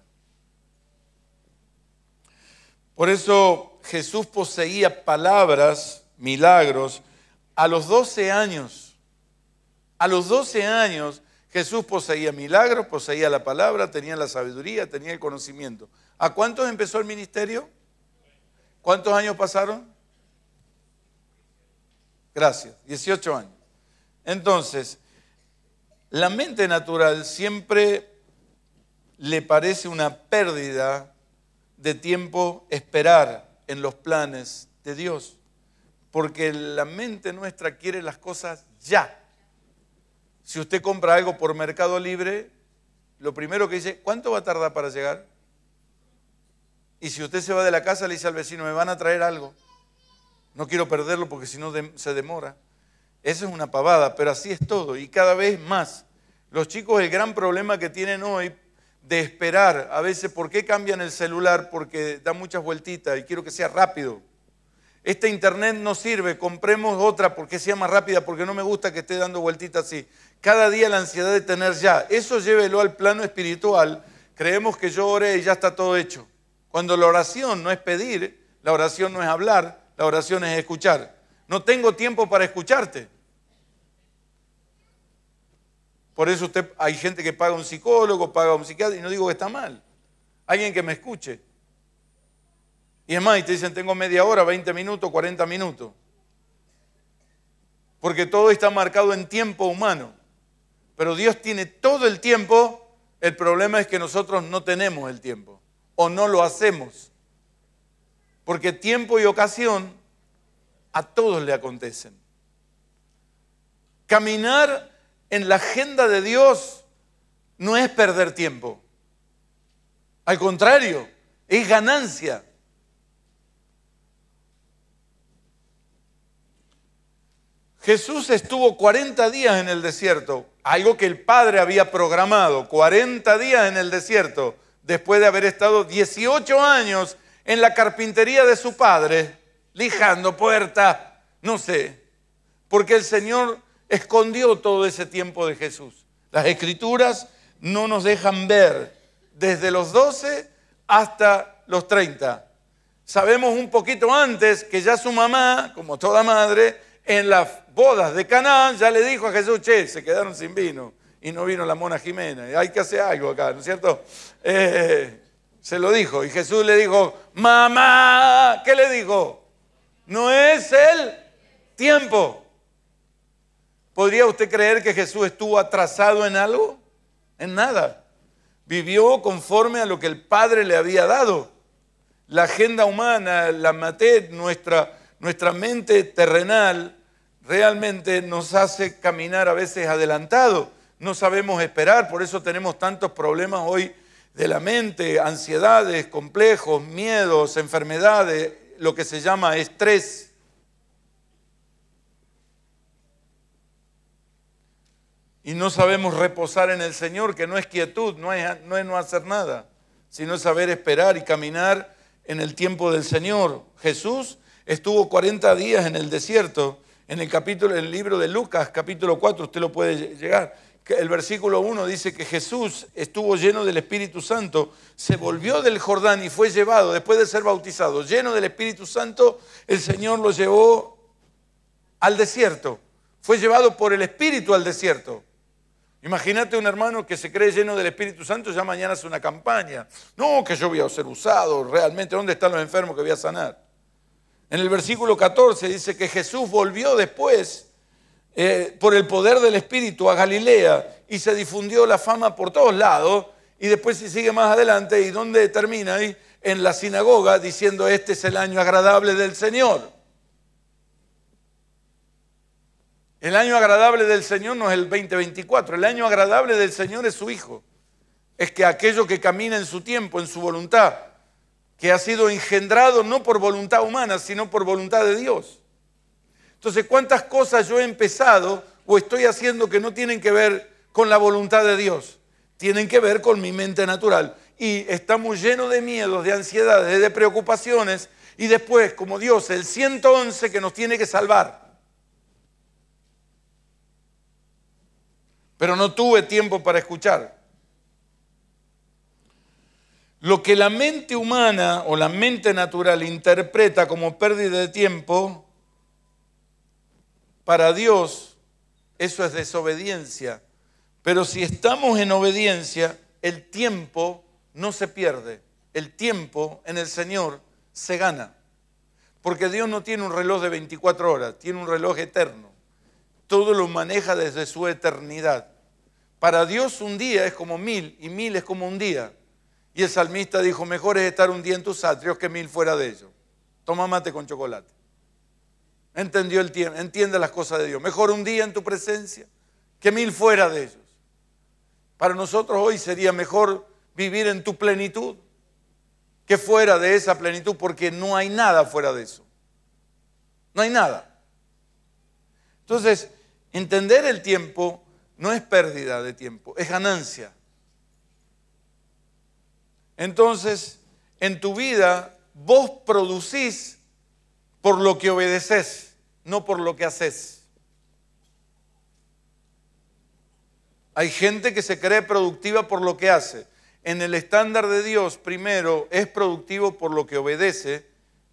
Por eso Jesús poseía palabras, milagros, a los 12 años. A los 12 años Jesús poseía milagros, poseía la palabra, tenía la sabiduría, tenía el conocimiento. ¿A cuántos empezó el ministerio? ¿Cuántos años pasaron? Gracias, 18 años. Entonces, la mente natural siempre le parece una pérdida de tiempo esperar en los planes de Dios, porque la mente nuestra quiere las cosas ya. Si usted compra algo por Mercado Libre, lo primero que dice, ¿cuánto va a tardar para llegar? Y si usted se va de la casa, le dice al vecino, me van a traer algo. No quiero perderlo porque si no se demora. Eso es una pavada, pero así es todo y cada vez más. Los chicos el gran problema que tienen hoy de esperar, a veces, ¿por qué cambian el celular? Porque da muchas vueltitas y quiero que sea rápido. Este internet no sirve, compremos otra porque sea más rápida, porque no me gusta que esté dando vueltitas así. Cada día la ansiedad de tener ya. Eso llévelo al plano espiritual. Creemos que yo oré y ya está todo hecho. Cuando la oración no es pedir, la oración no es hablar, la oración es escuchar. No tengo tiempo para escucharte. Por eso usted, hay gente que paga un psicólogo, paga a un psiquiatra, y no digo que está mal. Alguien que me escuche. Y es más, y te dicen, tengo media hora, 20 minutos, 40 minutos. Porque todo está marcado en tiempo humano. Pero Dios tiene todo el tiempo. El problema es que nosotros no tenemos el tiempo o no lo hacemos. Porque tiempo y ocasión a todos le acontecen. Caminar en la agenda de Dios no es perder tiempo. Al contrario, es ganancia. Jesús estuvo 40 días en el desierto, algo que el Padre había programado, 40 días en el desierto, después de haber estado 18 años en la carpintería de su padre, lijando puertas, no sé, porque el Señor escondió todo ese tiempo de Jesús. Las escrituras no nos dejan ver desde los 12 hasta los 30. Sabemos un poquito antes que ya su mamá, como toda madre, en las bodas de Canaán ya le dijo a Jesús, che, se quedaron sin vino y no vino la mona Jimena, hay que hacer algo acá, ¿no es cierto? Eh, se lo dijo y Jesús le dijo, mamá, ¿qué le digo? No es el tiempo. ¿Podría usted creer que Jesús estuvo atrasado en algo? En nada. Vivió conforme a lo que el Padre le había dado. La agenda humana, la nuestra, nuestra mente terrenal, realmente nos hace caminar a veces adelantado. No sabemos esperar, por eso tenemos tantos problemas hoy de la mente, ansiedades, complejos, miedos, enfermedades, lo que se llama estrés. Y no sabemos reposar en el Señor, que no es quietud, no es no, hacer nada, sino saber esperar y caminar en el tiempo del Señor. Jesús estuvo 40 días en el desierto, en el capítulo, en el libro de Lucas, capítulo 4, usted lo puede llegar el versículo 1 dice que Jesús estuvo lleno del Espíritu Santo, se volvió del Jordán y fue llevado, después de ser bautizado, lleno del Espíritu Santo, el Señor lo llevó al desierto, fue llevado por el Espíritu al desierto. Imagínate un hermano que se cree lleno del Espíritu Santo, ya mañana hace una campaña. No, que yo voy a ser usado realmente, ¿dónde están los enfermos que voy a sanar? En el versículo 14 dice que Jesús volvió después eh, por el poder del Espíritu a Galilea y se difundió la fama por todos lados. Y después se sigue más adelante y donde termina ahí en la sinagoga diciendo este es el año agradable del Señor. El año agradable del Señor no es el 2024, el año agradable del Señor es su Hijo. Es que aquello que camina en su tiempo, en su voluntad, que ha sido engendrado no por voluntad humana, sino por voluntad de Dios. Entonces, ¿cuántas cosas yo he empezado o estoy haciendo que no tienen que ver con la voluntad de Dios? Tienen que ver con mi mente natural. Y estamos llenos de miedos, de ansiedades, de preocupaciones. Y después, como Dios, el 111 que nos tiene que salvar. Pero no tuve tiempo para escuchar. Lo que la mente humana o la mente natural interpreta como pérdida de tiempo, para Dios eso es desobediencia. Pero si estamos en obediencia, el tiempo no se pierde. El tiempo en el Señor se gana. Porque Dios no tiene un reloj de 24 horas, tiene un reloj eterno. Todo lo maneja desde su eternidad. Para Dios un día es como mil y mil es como un día. Y el salmista dijo, mejor es estar un día en tus atrios que mil fuera de ellos. Toma mate con chocolate entendió el tiempo, entiende las cosas de Dios. Mejor un día en tu presencia que mil fuera de ellos. Para nosotros hoy sería mejor vivir en tu plenitud que fuera de esa plenitud, porque no hay nada fuera de eso. No hay nada. Entonces, entender el tiempo no es pérdida de tiempo, es ganancia. Entonces, en tu vida vos producís por lo que obedeces, no por lo que haces. Hay gente que se cree productiva por lo que hace. En el estándar de Dios, primero es productivo por lo que obedece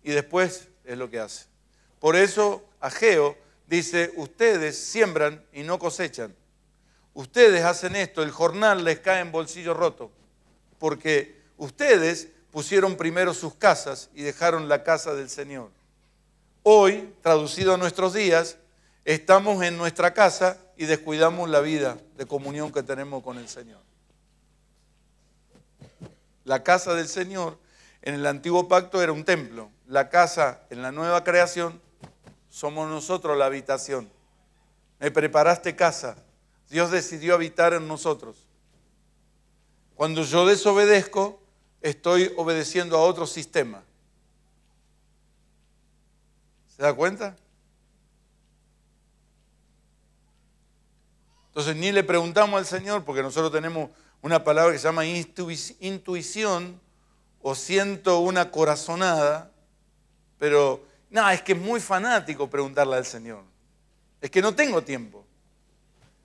y después es lo que hace. Por eso Ageo dice, ustedes siembran y no cosechan. Ustedes hacen esto, el jornal les cae en bolsillo roto, porque ustedes pusieron primero sus casas y dejaron la casa del Señor. Hoy, traducido a nuestros días, estamos en nuestra casa y descuidamos la vida de comunión que tenemos con el Señor. La casa del Señor en el antiguo pacto era un templo. La casa en la nueva creación somos nosotros la habitación. Me preparaste casa. Dios decidió habitar en nosotros. Cuando yo desobedezco, estoy obedeciendo a otro sistema. ¿Se da cuenta? Entonces ni le preguntamos al Señor, porque nosotros tenemos una palabra que se llama intuición o siento una corazonada, pero nada es que es muy fanático preguntarle al Señor. Es que no tengo tiempo.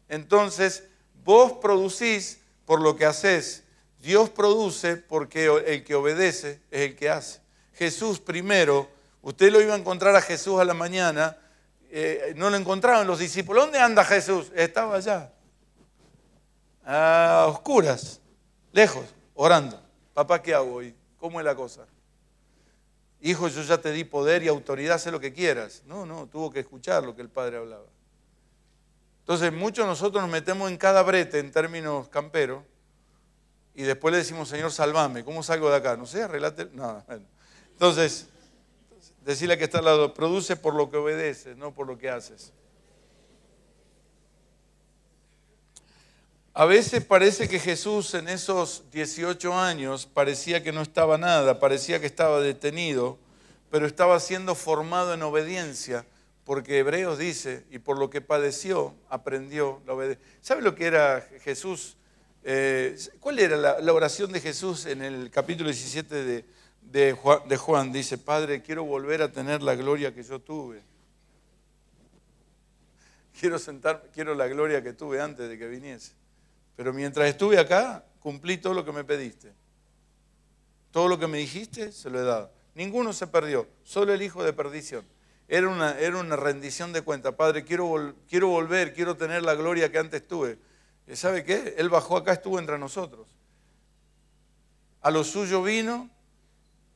Entonces, vos producís por lo que haces. Dios produce porque el que obedece es el que hace. Jesús primero Usted lo iba a encontrar a Jesús a la mañana, eh, no lo encontraban los discípulos. ¿Dónde anda Jesús? Estaba allá, a oscuras, lejos, orando. Papá, ¿qué hago hoy? ¿Cómo es la cosa? Hijo, yo ya te di poder y autoridad, sé lo que quieras. No, no, tuvo que escuchar lo que el padre hablaba. Entonces, muchos de nosotros nos metemos en cada brete en términos camperos y después le decimos, Señor, salvame, ¿cómo salgo de acá? No sé, relate nada. Entonces, Decirle que está al lado, produce por lo que obedeces, no por lo que haces. A veces parece que Jesús en esos 18 años parecía que no estaba nada, parecía que estaba detenido, pero estaba siendo formado en obediencia, porque Hebreos dice, y por lo que padeció, aprendió la obediencia. ¿Sabe lo que era Jesús? Eh, ¿Cuál era la, oración de Jesús en el capítulo 17 de, de Juan, dice, Padre, quiero volver a tener la gloria que yo tuve. Quiero sentarme, quiero la gloria que tuve antes de que viniese. Pero mientras estuve acá, cumplí todo lo que me pediste. Todo lo que me dijiste, se lo he dado. Ninguno se perdió, solo el hijo de perdición. Era una, era una rendición de cuenta. Padre, quiero, quiero volver, quiero tener la gloria que antes tuve. Eh, ¿Sabe qué? Él bajó acá, estuvo entre nosotros. A lo suyo vino,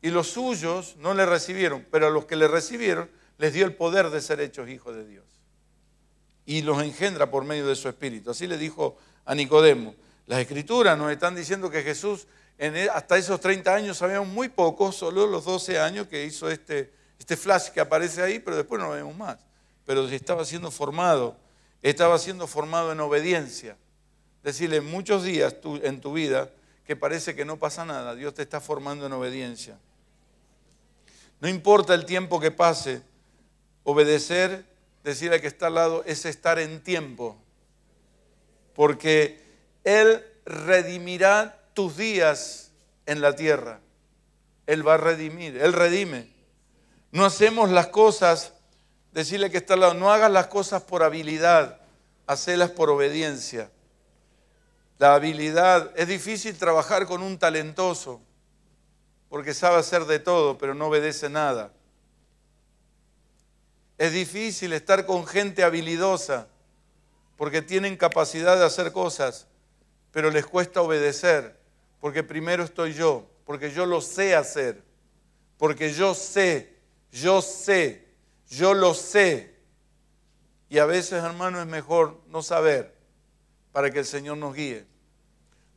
y los suyos no le recibieron, pero a los que le recibieron les dio el poder de ser hechos hijos de Dios. Y los engendra por medio de su espíritu. Así le dijo a Nicodemo. Las escrituras nos están diciendo que Jesús en, e, hasta esos 30 años sabíamos muy poco, solo los 12 años que hizo este, este flash que aparece ahí, pero después no lo vemos más. Pero si estaba siendo formado, estaba siendo formado en obediencia. Decirle, muchos días en tu vida que parece que no pasa nada, Dios te está formando en obediencia. No importa el tiempo que pase, obedecer, decirle que está al lado, es estar en tiempo. Porque Él redimirá tus días en la tierra. Él va a redimir, Él redime. No hacemos las cosas, decirle que está al lado, no hagas las cosas por habilidad, hacelas por obediencia. La habilidad, es difícil trabajar con un talentoso porque sabe hacer de todo, pero no obedece nada. Es difícil estar con gente habilidosa, porque tienen capacidad de hacer cosas, pero les cuesta obedecer, porque primero estoy yo, porque yo lo sé hacer, porque yo sé, yo sé, yo lo sé. Y a veces, hermano, es mejor no saber para que el Señor nos guíe.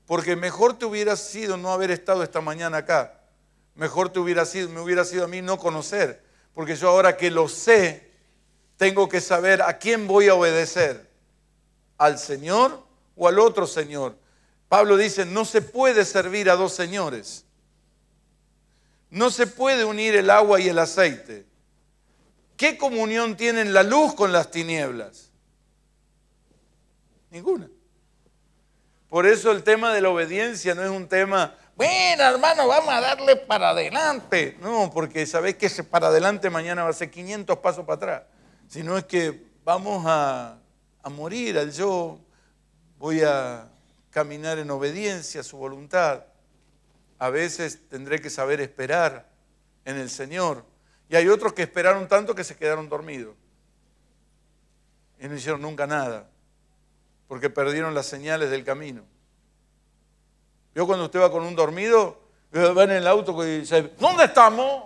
Porque mejor te hubiera sido no haber estado esta mañana acá. Mejor te hubiera sido, me hubiera sido a mí no conocer, porque yo ahora que lo sé, tengo que saber a quién voy a obedecer, al Señor o al otro Señor. Pablo dice, no se puede servir a dos señores. No se puede unir el agua y el aceite. ¿Qué comunión tienen la luz con las tinieblas? Ninguna. Por eso el tema de la obediencia no es un tema bueno, hermano, vamos a darle para adelante. No, porque sabés que para adelante mañana va a ser 500 pasos para atrás. Si es que vamos a, a morir al yo, voy a caminar en obediencia a su voluntad. A veces tendré que saber esperar en el Señor. Y hay otros que esperaron tanto que se quedaron dormidos. Y no hicieron nunca nada, porque perdieron las señales del camino. Yo cuando usted va con un dormido, va en el auto y dice, ¿dónde estamos?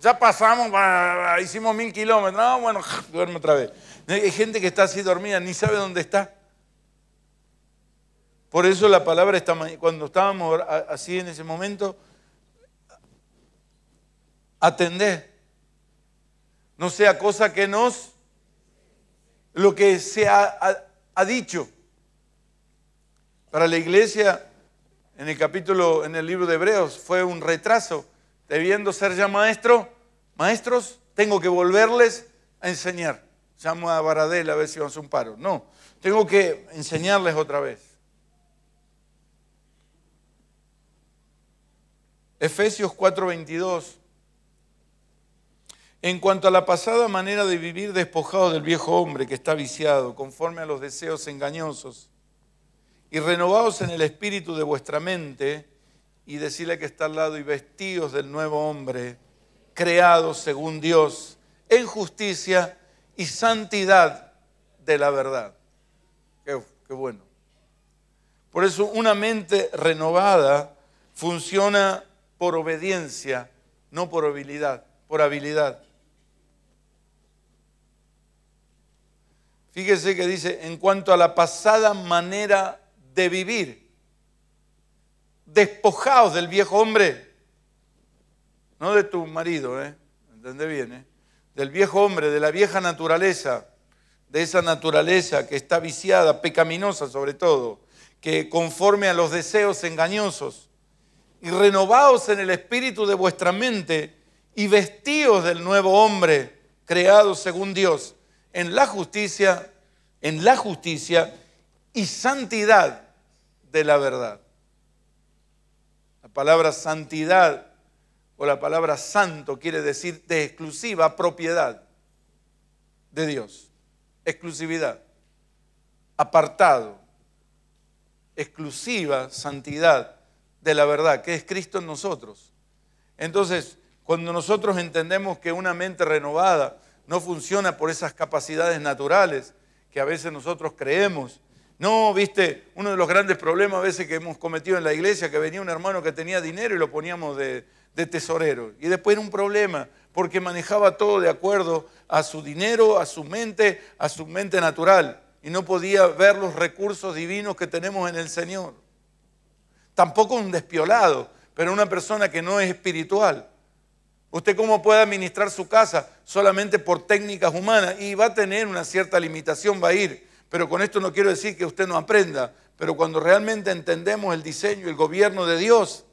Ya pasamos, hicimos mil kilómetros. No, bueno, duerme otra vez. Hay gente que está así dormida, ni sabe dónde está. Por eso la palabra, cuando estábamos así en ese momento, atender. No sea cosa que nos, lo que se ha dicho. Para la iglesia, en el capítulo, en el libro de Hebreos, fue un retraso, debiendo ser ya maestro, maestros, tengo que volverles a enseñar. Llamo a Baradel a ver si vamos a un paro. No, tengo que enseñarles otra vez. Efesios 4:22. En cuanto a la pasada manera de vivir despojado del viejo hombre que está viciado, conforme a los deseos engañosos y renovados en el espíritu de vuestra mente y decirle que está al lado y vestidos del nuevo hombre, creados según Dios, en justicia y santidad de la verdad. Qué, bueno. Por eso una mente renovada funciona por obediencia, no por habilidad, por habilidad. Fíjese que dice, en cuanto a la pasada manera de vivir. despojados del viejo hombre, no de tu marido, ¿eh? bien? Eh? Del viejo hombre, de la vieja naturaleza, de esa naturaleza que está viciada, pecaminosa sobre todo, que conforme a los deseos engañosos, y renovados en el espíritu de vuestra mente y vestidos del nuevo hombre, creado según Dios, en la justicia, en la justicia y santidad de la verdad. La palabra santidad o la palabra santo quiere decir de exclusiva propiedad de Dios, exclusividad, apartado, exclusiva santidad de la verdad, que es Cristo en nosotros. Entonces, cuando nosotros entendemos que una mente renovada no funciona por esas capacidades naturales que a veces nosotros creemos, no, viste, uno de los grandes problemas a veces que hemos cometido en la iglesia, que venía un hermano que tenía dinero y lo poníamos de, de tesorero. Y después era un problema, porque manejaba todo de acuerdo a su dinero, a su mente, a su mente natural. Y no podía ver los recursos divinos que tenemos en el Señor. Tampoco un despiolado, pero una persona que no es espiritual. ¿Usted cómo puede administrar su casa solamente por técnicas humanas? Y va a tener una cierta limitación, va a ir pero con esto no quiero decir que usted no aprenda, pero cuando realmente entendemos el diseño y el gobierno de Dios,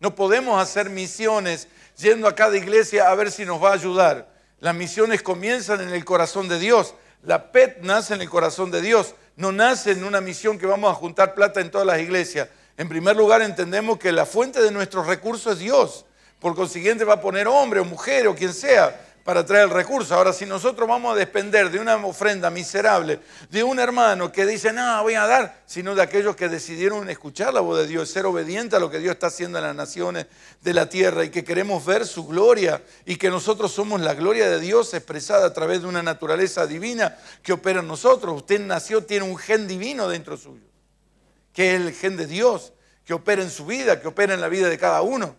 no podemos hacer misiones yendo a cada iglesia a ver si nos va a ayudar. Las misiones comienzan en el corazón de Dios. La PET nace en el corazón de Dios. No nace en una misión que vamos a juntar plata en todas las iglesias. En primer lugar, entendemos que la fuente de nuestros recursos es Dios. Por consiguiente, va a poner hombre o mujer o quien sea para traer el recurso. Ahora, si nosotros vamos a depender de una ofrenda miserable, de un hermano que dice, no, voy a dar, sino de aquellos que decidieron escuchar la voz de Dios, ser obediente a lo que Dios está haciendo en las naciones de la tierra y que queremos ver su gloria y que nosotros somos la gloria de Dios expresada a través de una naturaleza divina que opera en nosotros. Usted nació, tiene un gen divino dentro suyo, que es el gen de Dios, que opera en su vida, que opera en la vida de cada uno.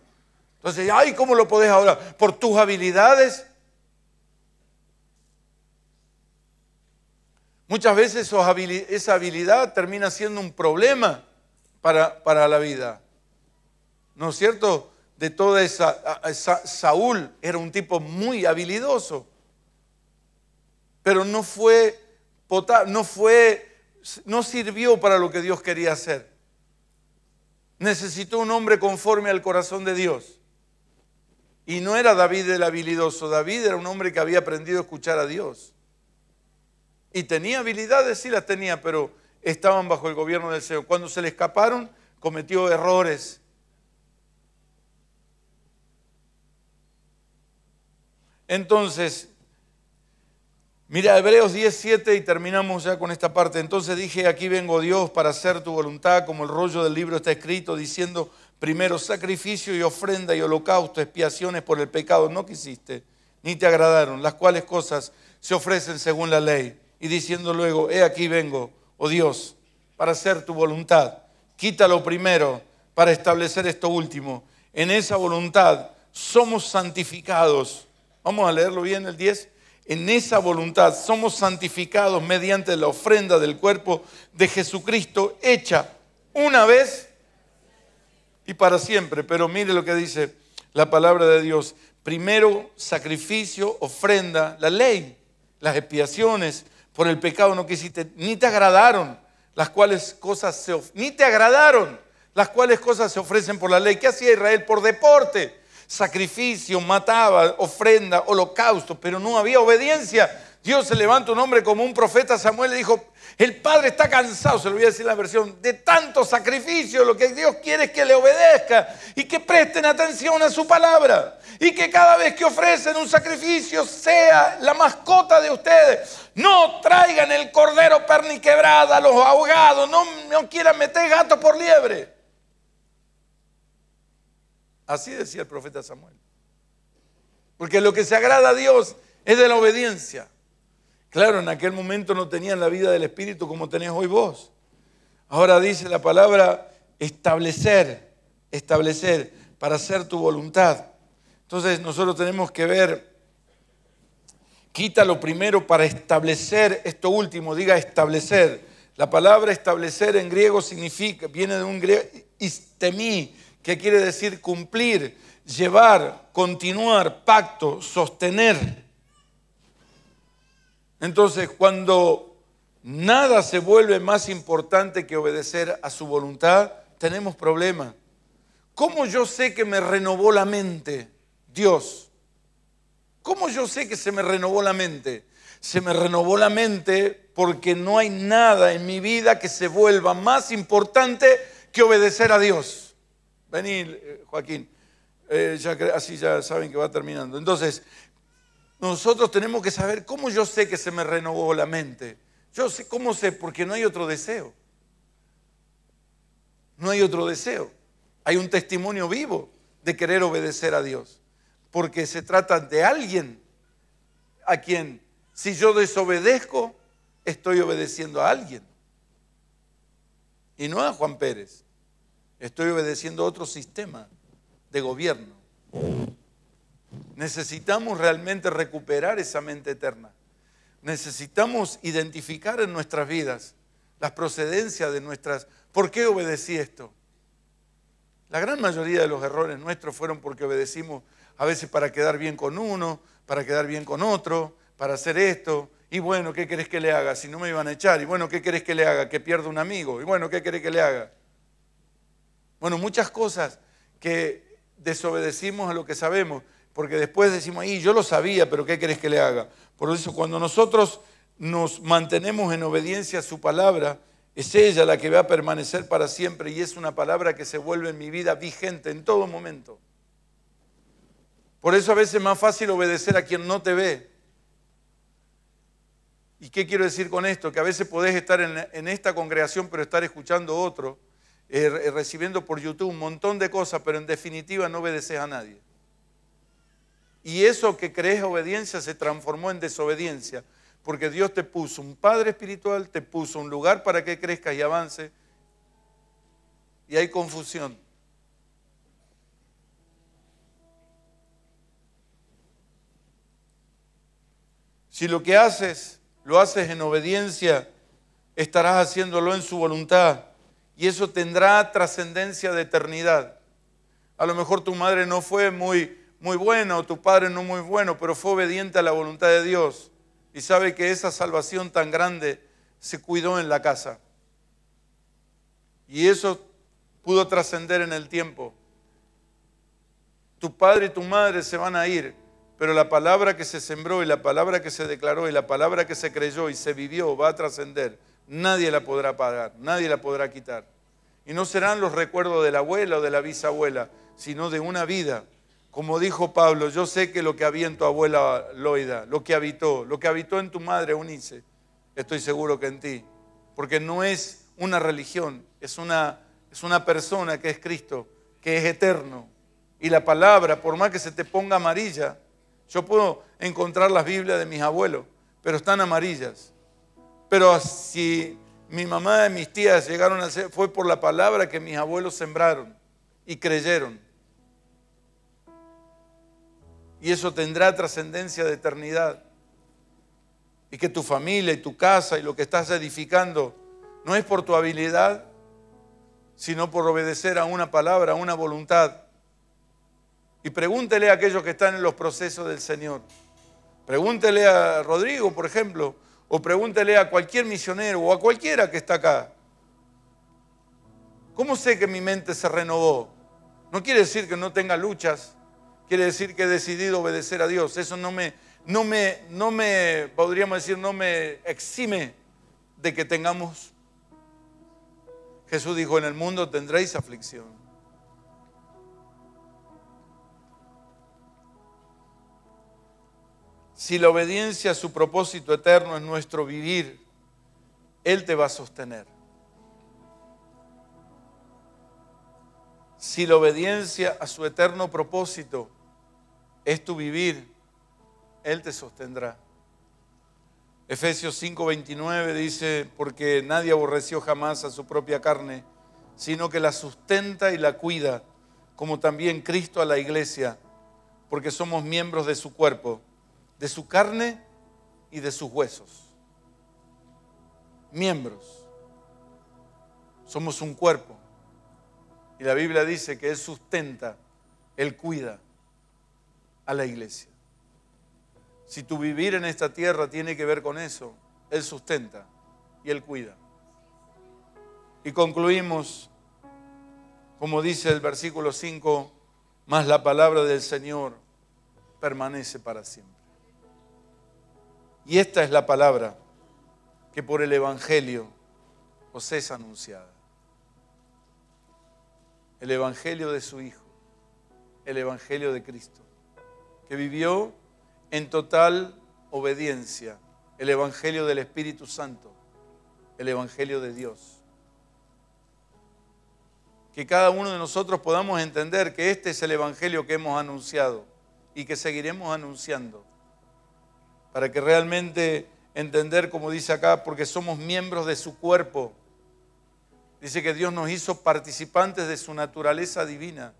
Entonces, ay, ¿cómo lo podés ahora? Por tus habilidades, Muchas veces esa habilidad termina siendo un problema para, para la vida. ¿No es cierto? De toda esa, Saúl era un tipo muy habilidoso, pero no fue, no fue, no sirvió para lo que Dios quería hacer. Necesitó un hombre conforme al corazón de Dios. Y no era David el habilidoso, David era un hombre que había aprendido a escuchar a Dios y tenía habilidades, sí las tenía, pero estaban bajo el gobierno del Señor. Cuando se le escaparon, cometió errores. Entonces, mira Hebreos 17 y terminamos ya con esta parte. Entonces dije, aquí vengo Dios para hacer tu voluntad, como el rollo del libro está escrito, diciendo, primero sacrificio y ofrenda y holocausto, expiaciones por el pecado, no quisiste, ni te agradaron, las cuales cosas se ofrecen según la ley y diciendo luego, he aquí vengo, oh Dios, para hacer tu voluntad. Quítalo primero para establecer esto último. En esa voluntad somos santificados. Vamos a leerlo bien el 10. En esa voluntad somos santificados mediante la ofrenda del cuerpo de Jesucristo hecha una vez y para siempre. Pero mire lo que dice la palabra de Dios. Primero sacrificio, ofrenda, la ley, las expiaciones, por el pecado no quisiste, ni te agradaron las cuales cosas se ni te agradaron las cuales cosas se ofrecen por la ley. ¿Qué hacía Israel por deporte? Sacrificio, mataba, ofrenda, holocausto, pero no había obediencia. Dios se levanta un hombre como un profeta Samuel y dijo, el padre está cansado, se lo voy a decir en la versión, de tanto sacrificio. Lo que Dios quiere es que le obedezca y que presten atención a su palabra. Y que cada vez que ofrecen un sacrificio sea la mascota de ustedes. No traigan el cordero perniquebrada a los ahogados. No, no quieran meter gato por liebre. Así decía el profeta Samuel. Porque lo que se agrada a Dios es de la obediencia. Claro, en aquel momento no tenían la vida del Espíritu como tenés hoy vos. Ahora dice la palabra establecer, establecer para hacer tu voluntad. Entonces nosotros tenemos que ver, quita lo primero para establecer esto último, diga establecer. La palabra establecer en griego significa, viene de un griego, istemí, que quiere decir cumplir, llevar, continuar, pacto, sostener. Entonces, cuando nada se vuelve más importante que obedecer a su voluntad, tenemos problemas. ¿Cómo yo sé que me renovó la mente Dios? ¿Cómo yo sé que se me renovó la mente? Se me renovó la mente porque no hay nada en mi vida que se vuelva más importante que obedecer a Dios. Vení, eh, Joaquín. Eh, así ya saben que va terminando. Entonces, nosotros tenemos que saber cómo yo sé que se me renovó la mente. Yo sé cómo sé, porque no hay otro deseo. No hay otro deseo. Hay un testimonio vivo de querer obedecer a Dios. Porque se trata de alguien a quien, si yo desobedezco, estoy obedeciendo a alguien. Y no a Juan Pérez. Estoy obedeciendo a otro sistema de gobierno. Necesitamos realmente recuperar esa mente eterna. Necesitamos identificar en nuestras vidas las procedencias de nuestras... ¿Por qué obedecí esto? La gran mayoría de los errores nuestros fueron porque obedecimos a veces para quedar bien con uno, para quedar bien con otro, para hacer esto. Y bueno, ¿qué querés que le haga? Si no me iban a echar. Y bueno, ¿qué querés que le haga? Que pierda un amigo. Y bueno, ¿qué querés que le haga? Bueno, muchas cosas que desobedecimos a lo que sabemos porque después decimos, ahí yo lo sabía, pero ¿qué querés que le haga? Por eso cuando nosotros nos mantenemos en obediencia a su palabra, es ella la que va a permanecer para siempre y es una palabra que se vuelve en mi vida vigente en todo momento. Por eso a veces es más fácil obedecer a quien no te ve. ¿Y qué quiero decir con esto? Que a veces podés estar en, esta congregación pero estar escuchando otro, eh, recibiendo por YouTube un montón de cosas, pero en definitiva no obedeces a nadie. Y eso que crees obediencia se transformó en desobediencia, porque Dios te puso un padre espiritual, te puso un lugar para que crezcas y avances, y hay confusión. Si lo que haces lo haces en obediencia, estarás haciéndolo en su voluntad y eso tendrá trascendencia de eternidad. A lo mejor tu madre no fue muy muy bueno, o tu padre no muy bueno, pero fue obediente a la voluntad de Dios y sabe que esa salvación tan grande se cuidó en la casa. Y eso pudo trascender en el tiempo. Tu padre y tu madre se van a ir, pero la palabra que se sembró y la palabra que se declaró y la palabra que se creyó y se vivió va a trascender. Nadie la podrá pagar, nadie la podrá quitar. Y no serán los recuerdos de la abuela o de la bisabuela, sino de una vida como dijo Pablo, yo sé que lo que había en tu abuela Loida, lo que habitó, lo que habitó en tu madre Unice, estoy seguro que en ti. Porque no es una religión, es una, es una persona que es Cristo, que es eterno. Y la palabra, por más que se te ponga amarilla, yo puedo encontrar las Biblias de mis abuelos, pero están amarillas. Pero si mi mamá y mis tías llegaron a ser, fue por la palabra que mis abuelos sembraron y creyeron y eso tendrá trascendencia de eternidad. Y que tu familia y tu casa y lo que estás edificando no es por tu habilidad, sino por obedecer a una palabra, a una voluntad. Y pregúntele a aquellos que están en los procesos del Señor. Pregúntele a Rodrigo, por ejemplo, o pregúntele a cualquier misionero o a cualquiera que está acá. ¿Cómo sé que mi mente se renovó? No quiere decir que no tenga luchas, quiere decir que he decidido obedecer a Dios. Eso no me, no me, no me, podríamos decir, no me exime de que tengamos. Jesús dijo, en el mundo tendréis aflicción. Si la obediencia a su propósito eterno es nuestro vivir, Él te va a sostener. Si la obediencia a su eterno propósito es tu vivir, Él te sostendrá. Efesios 5:29 dice, porque nadie aborreció jamás a su propia carne, sino que la sustenta y la cuida, como también Cristo a la iglesia, porque somos miembros de su cuerpo, de su carne y de sus huesos. Miembros. Somos un cuerpo. Y la Biblia dice que Él sustenta, Él cuida a la iglesia. Si tu vivir en esta tierra tiene que ver con eso, Él sustenta y Él cuida. Y concluimos, como dice el versículo 5, más la palabra del Señor permanece para siempre. Y esta es la palabra que por el Evangelio os es anunciada. El Evangelio de su Hijo, el Evangelio de Cristo que vivió en total obediencia el Evangelio del Espíritu Santo, el Evangelio de Dios. Que cada uno de nosotros podamos entender que este es el Evangelio que hemos anunciado y que seguiremos anunciando, para que realmente entender, como dice acá, porque somos miembros de su cuerpo. Dice que Dios nos hizo participantes de su naturaleza divina.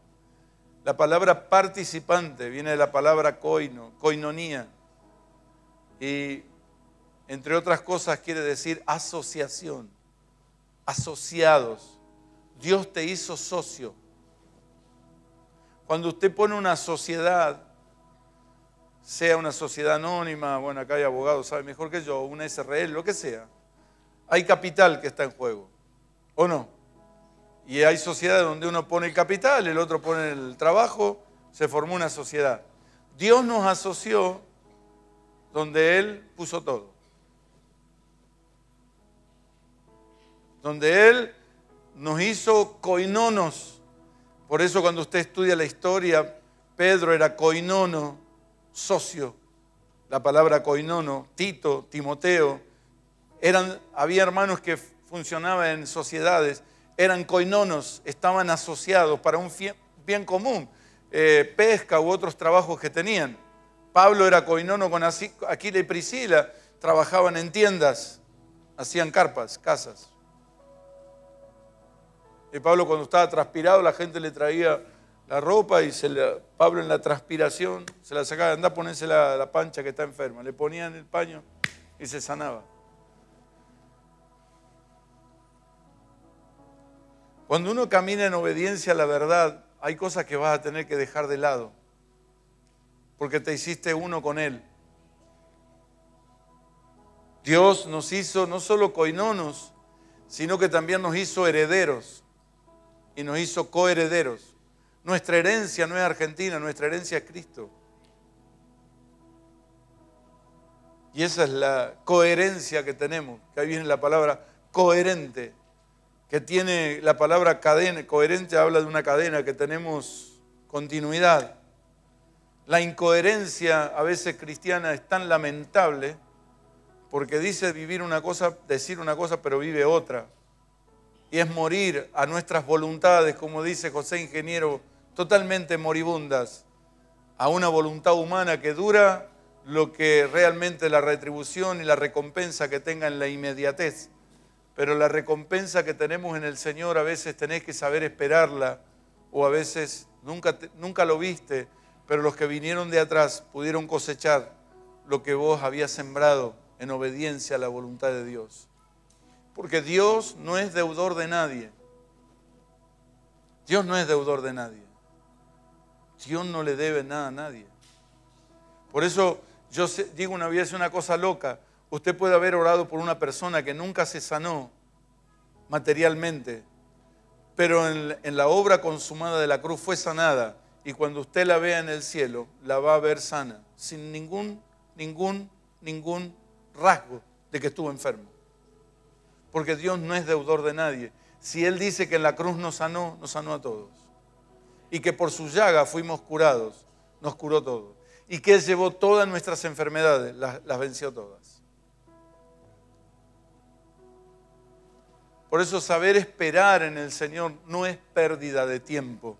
La palabra participante viene de la palabra coino, coinonía. Y entre otras cosas quiere decir asociación, asociados. Dios te hizo socio. Cuando usted pone una sociedad, sea una sociedad anónima, bueno, acá hay abogados, sabe mejor que yo, una SRL, lo que sea, hay capital que está en juego, ¿o no? Y hay sociedades donde uno pone el capital, el otro pone el trabajo, se formó una sociedad. Dios nos asoció donde Él puso todo. Donde Él nos hizo coinonos. Por eso cuando usted estudia la historia, Pedro era coinono, socio. La palabra coinono, Tito, Timoteo, eran, había hermanos que funcionaban en sociedades eran coinonos, estaban asociados para un bien común, eh, pesca u otros trabajos que tenían. Pablo era coinono con Aquila y Priscila, trabajaban en tiendas, hacían carpas, casas. Y Pablo cuando estaba transpirado la gente le traía la ropa y se Pablo en la transpiración se la sacaba, anda a ponerse la, la pancha que está enferma, le ponían el paño y se sanaba. Cuando uno camina en obediencia a la verdad, hay cosas que vas a tener que dejar de lado, porque te hiciste uno con Él. Dios nos hizo no solo coinonos, sino que también nos hizo herederos y nos hizo coherederos. Nuestra herencia no es Argentina, nuestra herencia es Cristo. Y esa es la coherencia que tenemos, que ahí viene la palabra coherente que tiene la palabra cadena, coherente habla de una cadena, que tenemos continuidad. La incoherencia a veces cristiana es tan lamentable porque dice vivir una cosa, decir una cosa, pero vive otra. Y es morir a nuestras voluntades, como dice José Ingeniero, totalmente moribundas, a una voluntad humana que dura lo que realmente la retribución y la recompensa que tenga en la inmediatez pero la recompensa que tenemos en el Señor a veces tenés que saber esperarla o a veces nunca, nunca lo viste, pero los que vinieron de atrás pudieron cosechar lo que vos habías sembrado en obediencia a la voluntad de Dios. Porque Dios no es deudor de nadie. Dios no es deudor de nadie. Dios no le debe nada a nadie. Por eso yo digo una vez una cosa loca. Usted puede haber orado por una persona que nunca se sanó materialmente, pero en, la obra consumada de la cruz fue sanada y cuando usted la vea en el cielo, la va a ver sana, sin ningún, ningún, ningún rasgo de que estuvo enfermo. Porque Dios no es deudor de nadie. Si Él dice que en la cruz nos sanó, nos sanó a todos. Y que por su llaga fuimos curados, nos curó todos. Y que Él llevó todas nuestras enfermedades, las venció todas. Por eso saber esperar en el Señor no es pérdida de tiempo.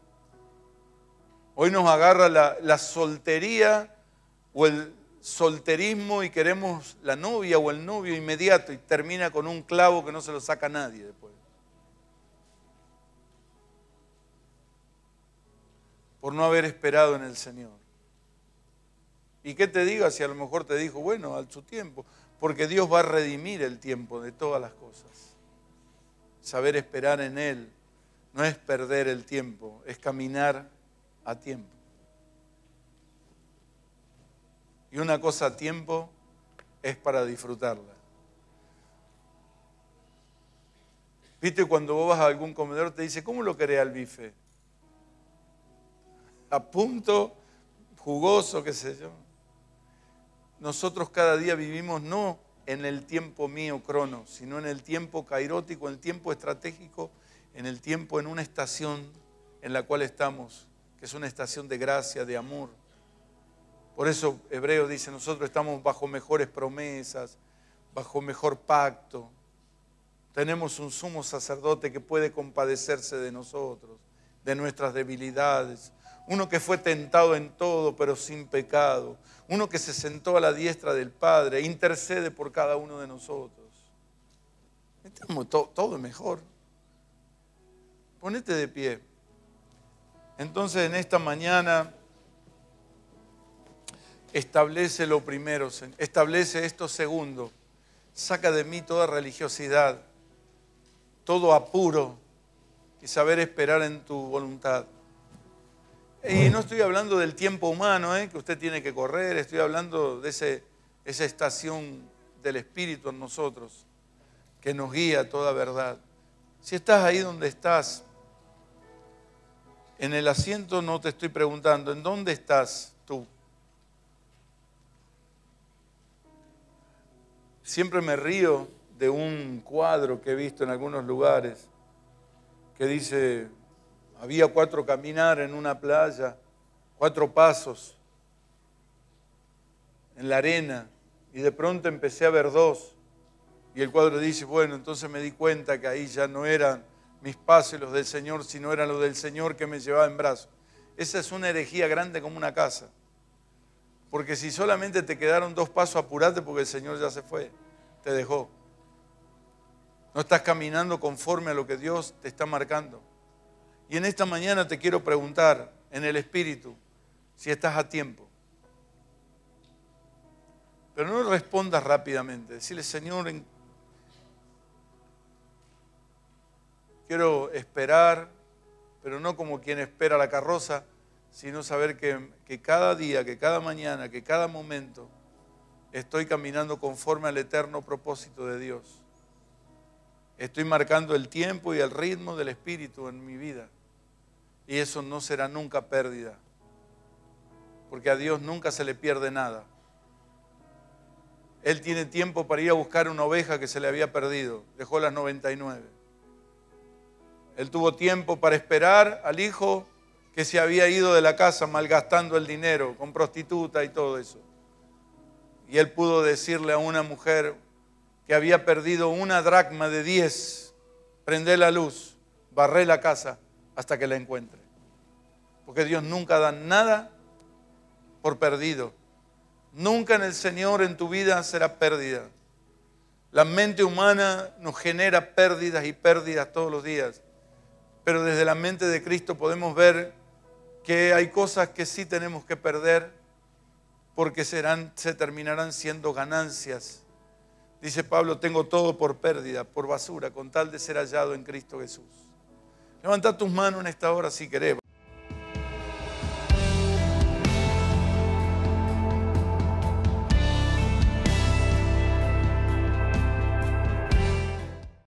Hoy nos agarra la, soltería o el solterismo y queremos la novia o el novio inmediato y termina con un clavo que no se lo saca nadie después. Por no haber esperado en el Señor. ¿Y qué te digo si a lo mejor te dijo, bueno, al su tiempo? Porque Dios va a redimir el tiempo de todas las cosas saber esperar en Él, no es perder el tiempo, es caminar a tiempo. Y una cosa a tiempo es para disfrutarla. Viste, cuando vos vas a algún comedor te dice, ¿cómo lo querés al bife? A punto, jugoso, qué sé yo. Nosotros cada día vivimos no en el tiempo mío, crono, sino en el tiempo cairótico, en el tiempo estratégico, en el tiempo, en una estación en la cual estamos, que es una estación de gracia, de amor. Por eso Hebreo dice, nosotros estamos bajo mejores promesas, bajo mejor pacto. Tenemos un sumo sacerdote que puede compadecerse de nosotros, de nuestras debilidades, uno que fue tentado en todo, pero sin pecado, uno que se sentó a la diestra del Padre, intercede por cada uno de nosotros. Este todo, todo es mejor. Ponete de pie. Entonces en esta mañana establece lo primero, establece esto segundo. Saca de mí toda religiosidad, todo apuro y saber esperar en tu voluntad. Y no estoy hablando del tiempo humano, ¿eh? que usted tiene que correr, estoy hablando de ese, esa estación del Espíritu en nosotros, que nos guía a toda verdad. Si estás ahí donde estás, en el asiento no te estoy preguntando, ¿en dónde estás tú? Siempre me río de un cuadro que he visto en algunos lugares que dice, había cuatro caminar en una playa, cuatro pasos en la arena, y de pronto empecé a ver dos. Y el cuadro dice, bueno, entonces me di cuenta que ahí ya no eran mis pasos los del Señor, sino eran los del Señor que me llevaba en brazos. Esa es una herejía grande como una casa. Porque si solamente te quedaron dos pasos, apurate porque el Señor ya se fue, te dejó. No estás caminando conforme a lo que Dios te está marcando. Y en esta mañana te quiero preguntar en el Espíritu si estás a tiempo. Pero no respondas rápidamente. Decirle, Señor, quiero esperar, pero no como quien espera la carroza, sino saber que, que cada día, que cada mañana, que cada momento estoy caminando conforme al eterno propósito de Dios. Estoy marcando el tiempo y el ritmo del Espíritu en mi vida. Y eso no será nunca pérdida. Porque a Dios nunca se le pierde nada. Él tiene tiempo para ir a buscar una oveja que se le había perdido. Dejó las 99. Él tuvo tiempo para esperar al hijo que se había ido de la casa malgastando el dinero con prostituta y todo eso. Y él pudo decirle a una mujer que había perdido una dracma de 10, prende la luz, barré la casa hasta que la encuentre. Porque Dios nunca da nada por perdido. Nunca en el Señor en tu vida será pérdida. La mente humana nos genera pérdidas y pérdidas todos los días. Pero desde la mente de Cristo podemos ver que hay cosas que sí tenemos que perder porque se terminarán siendo ganancias. Dice Pablo, tengo todo por pérdida, por basura, con tal de ser hallado en Cristo Jesús. Levanta tus manos en esta hora si queremos.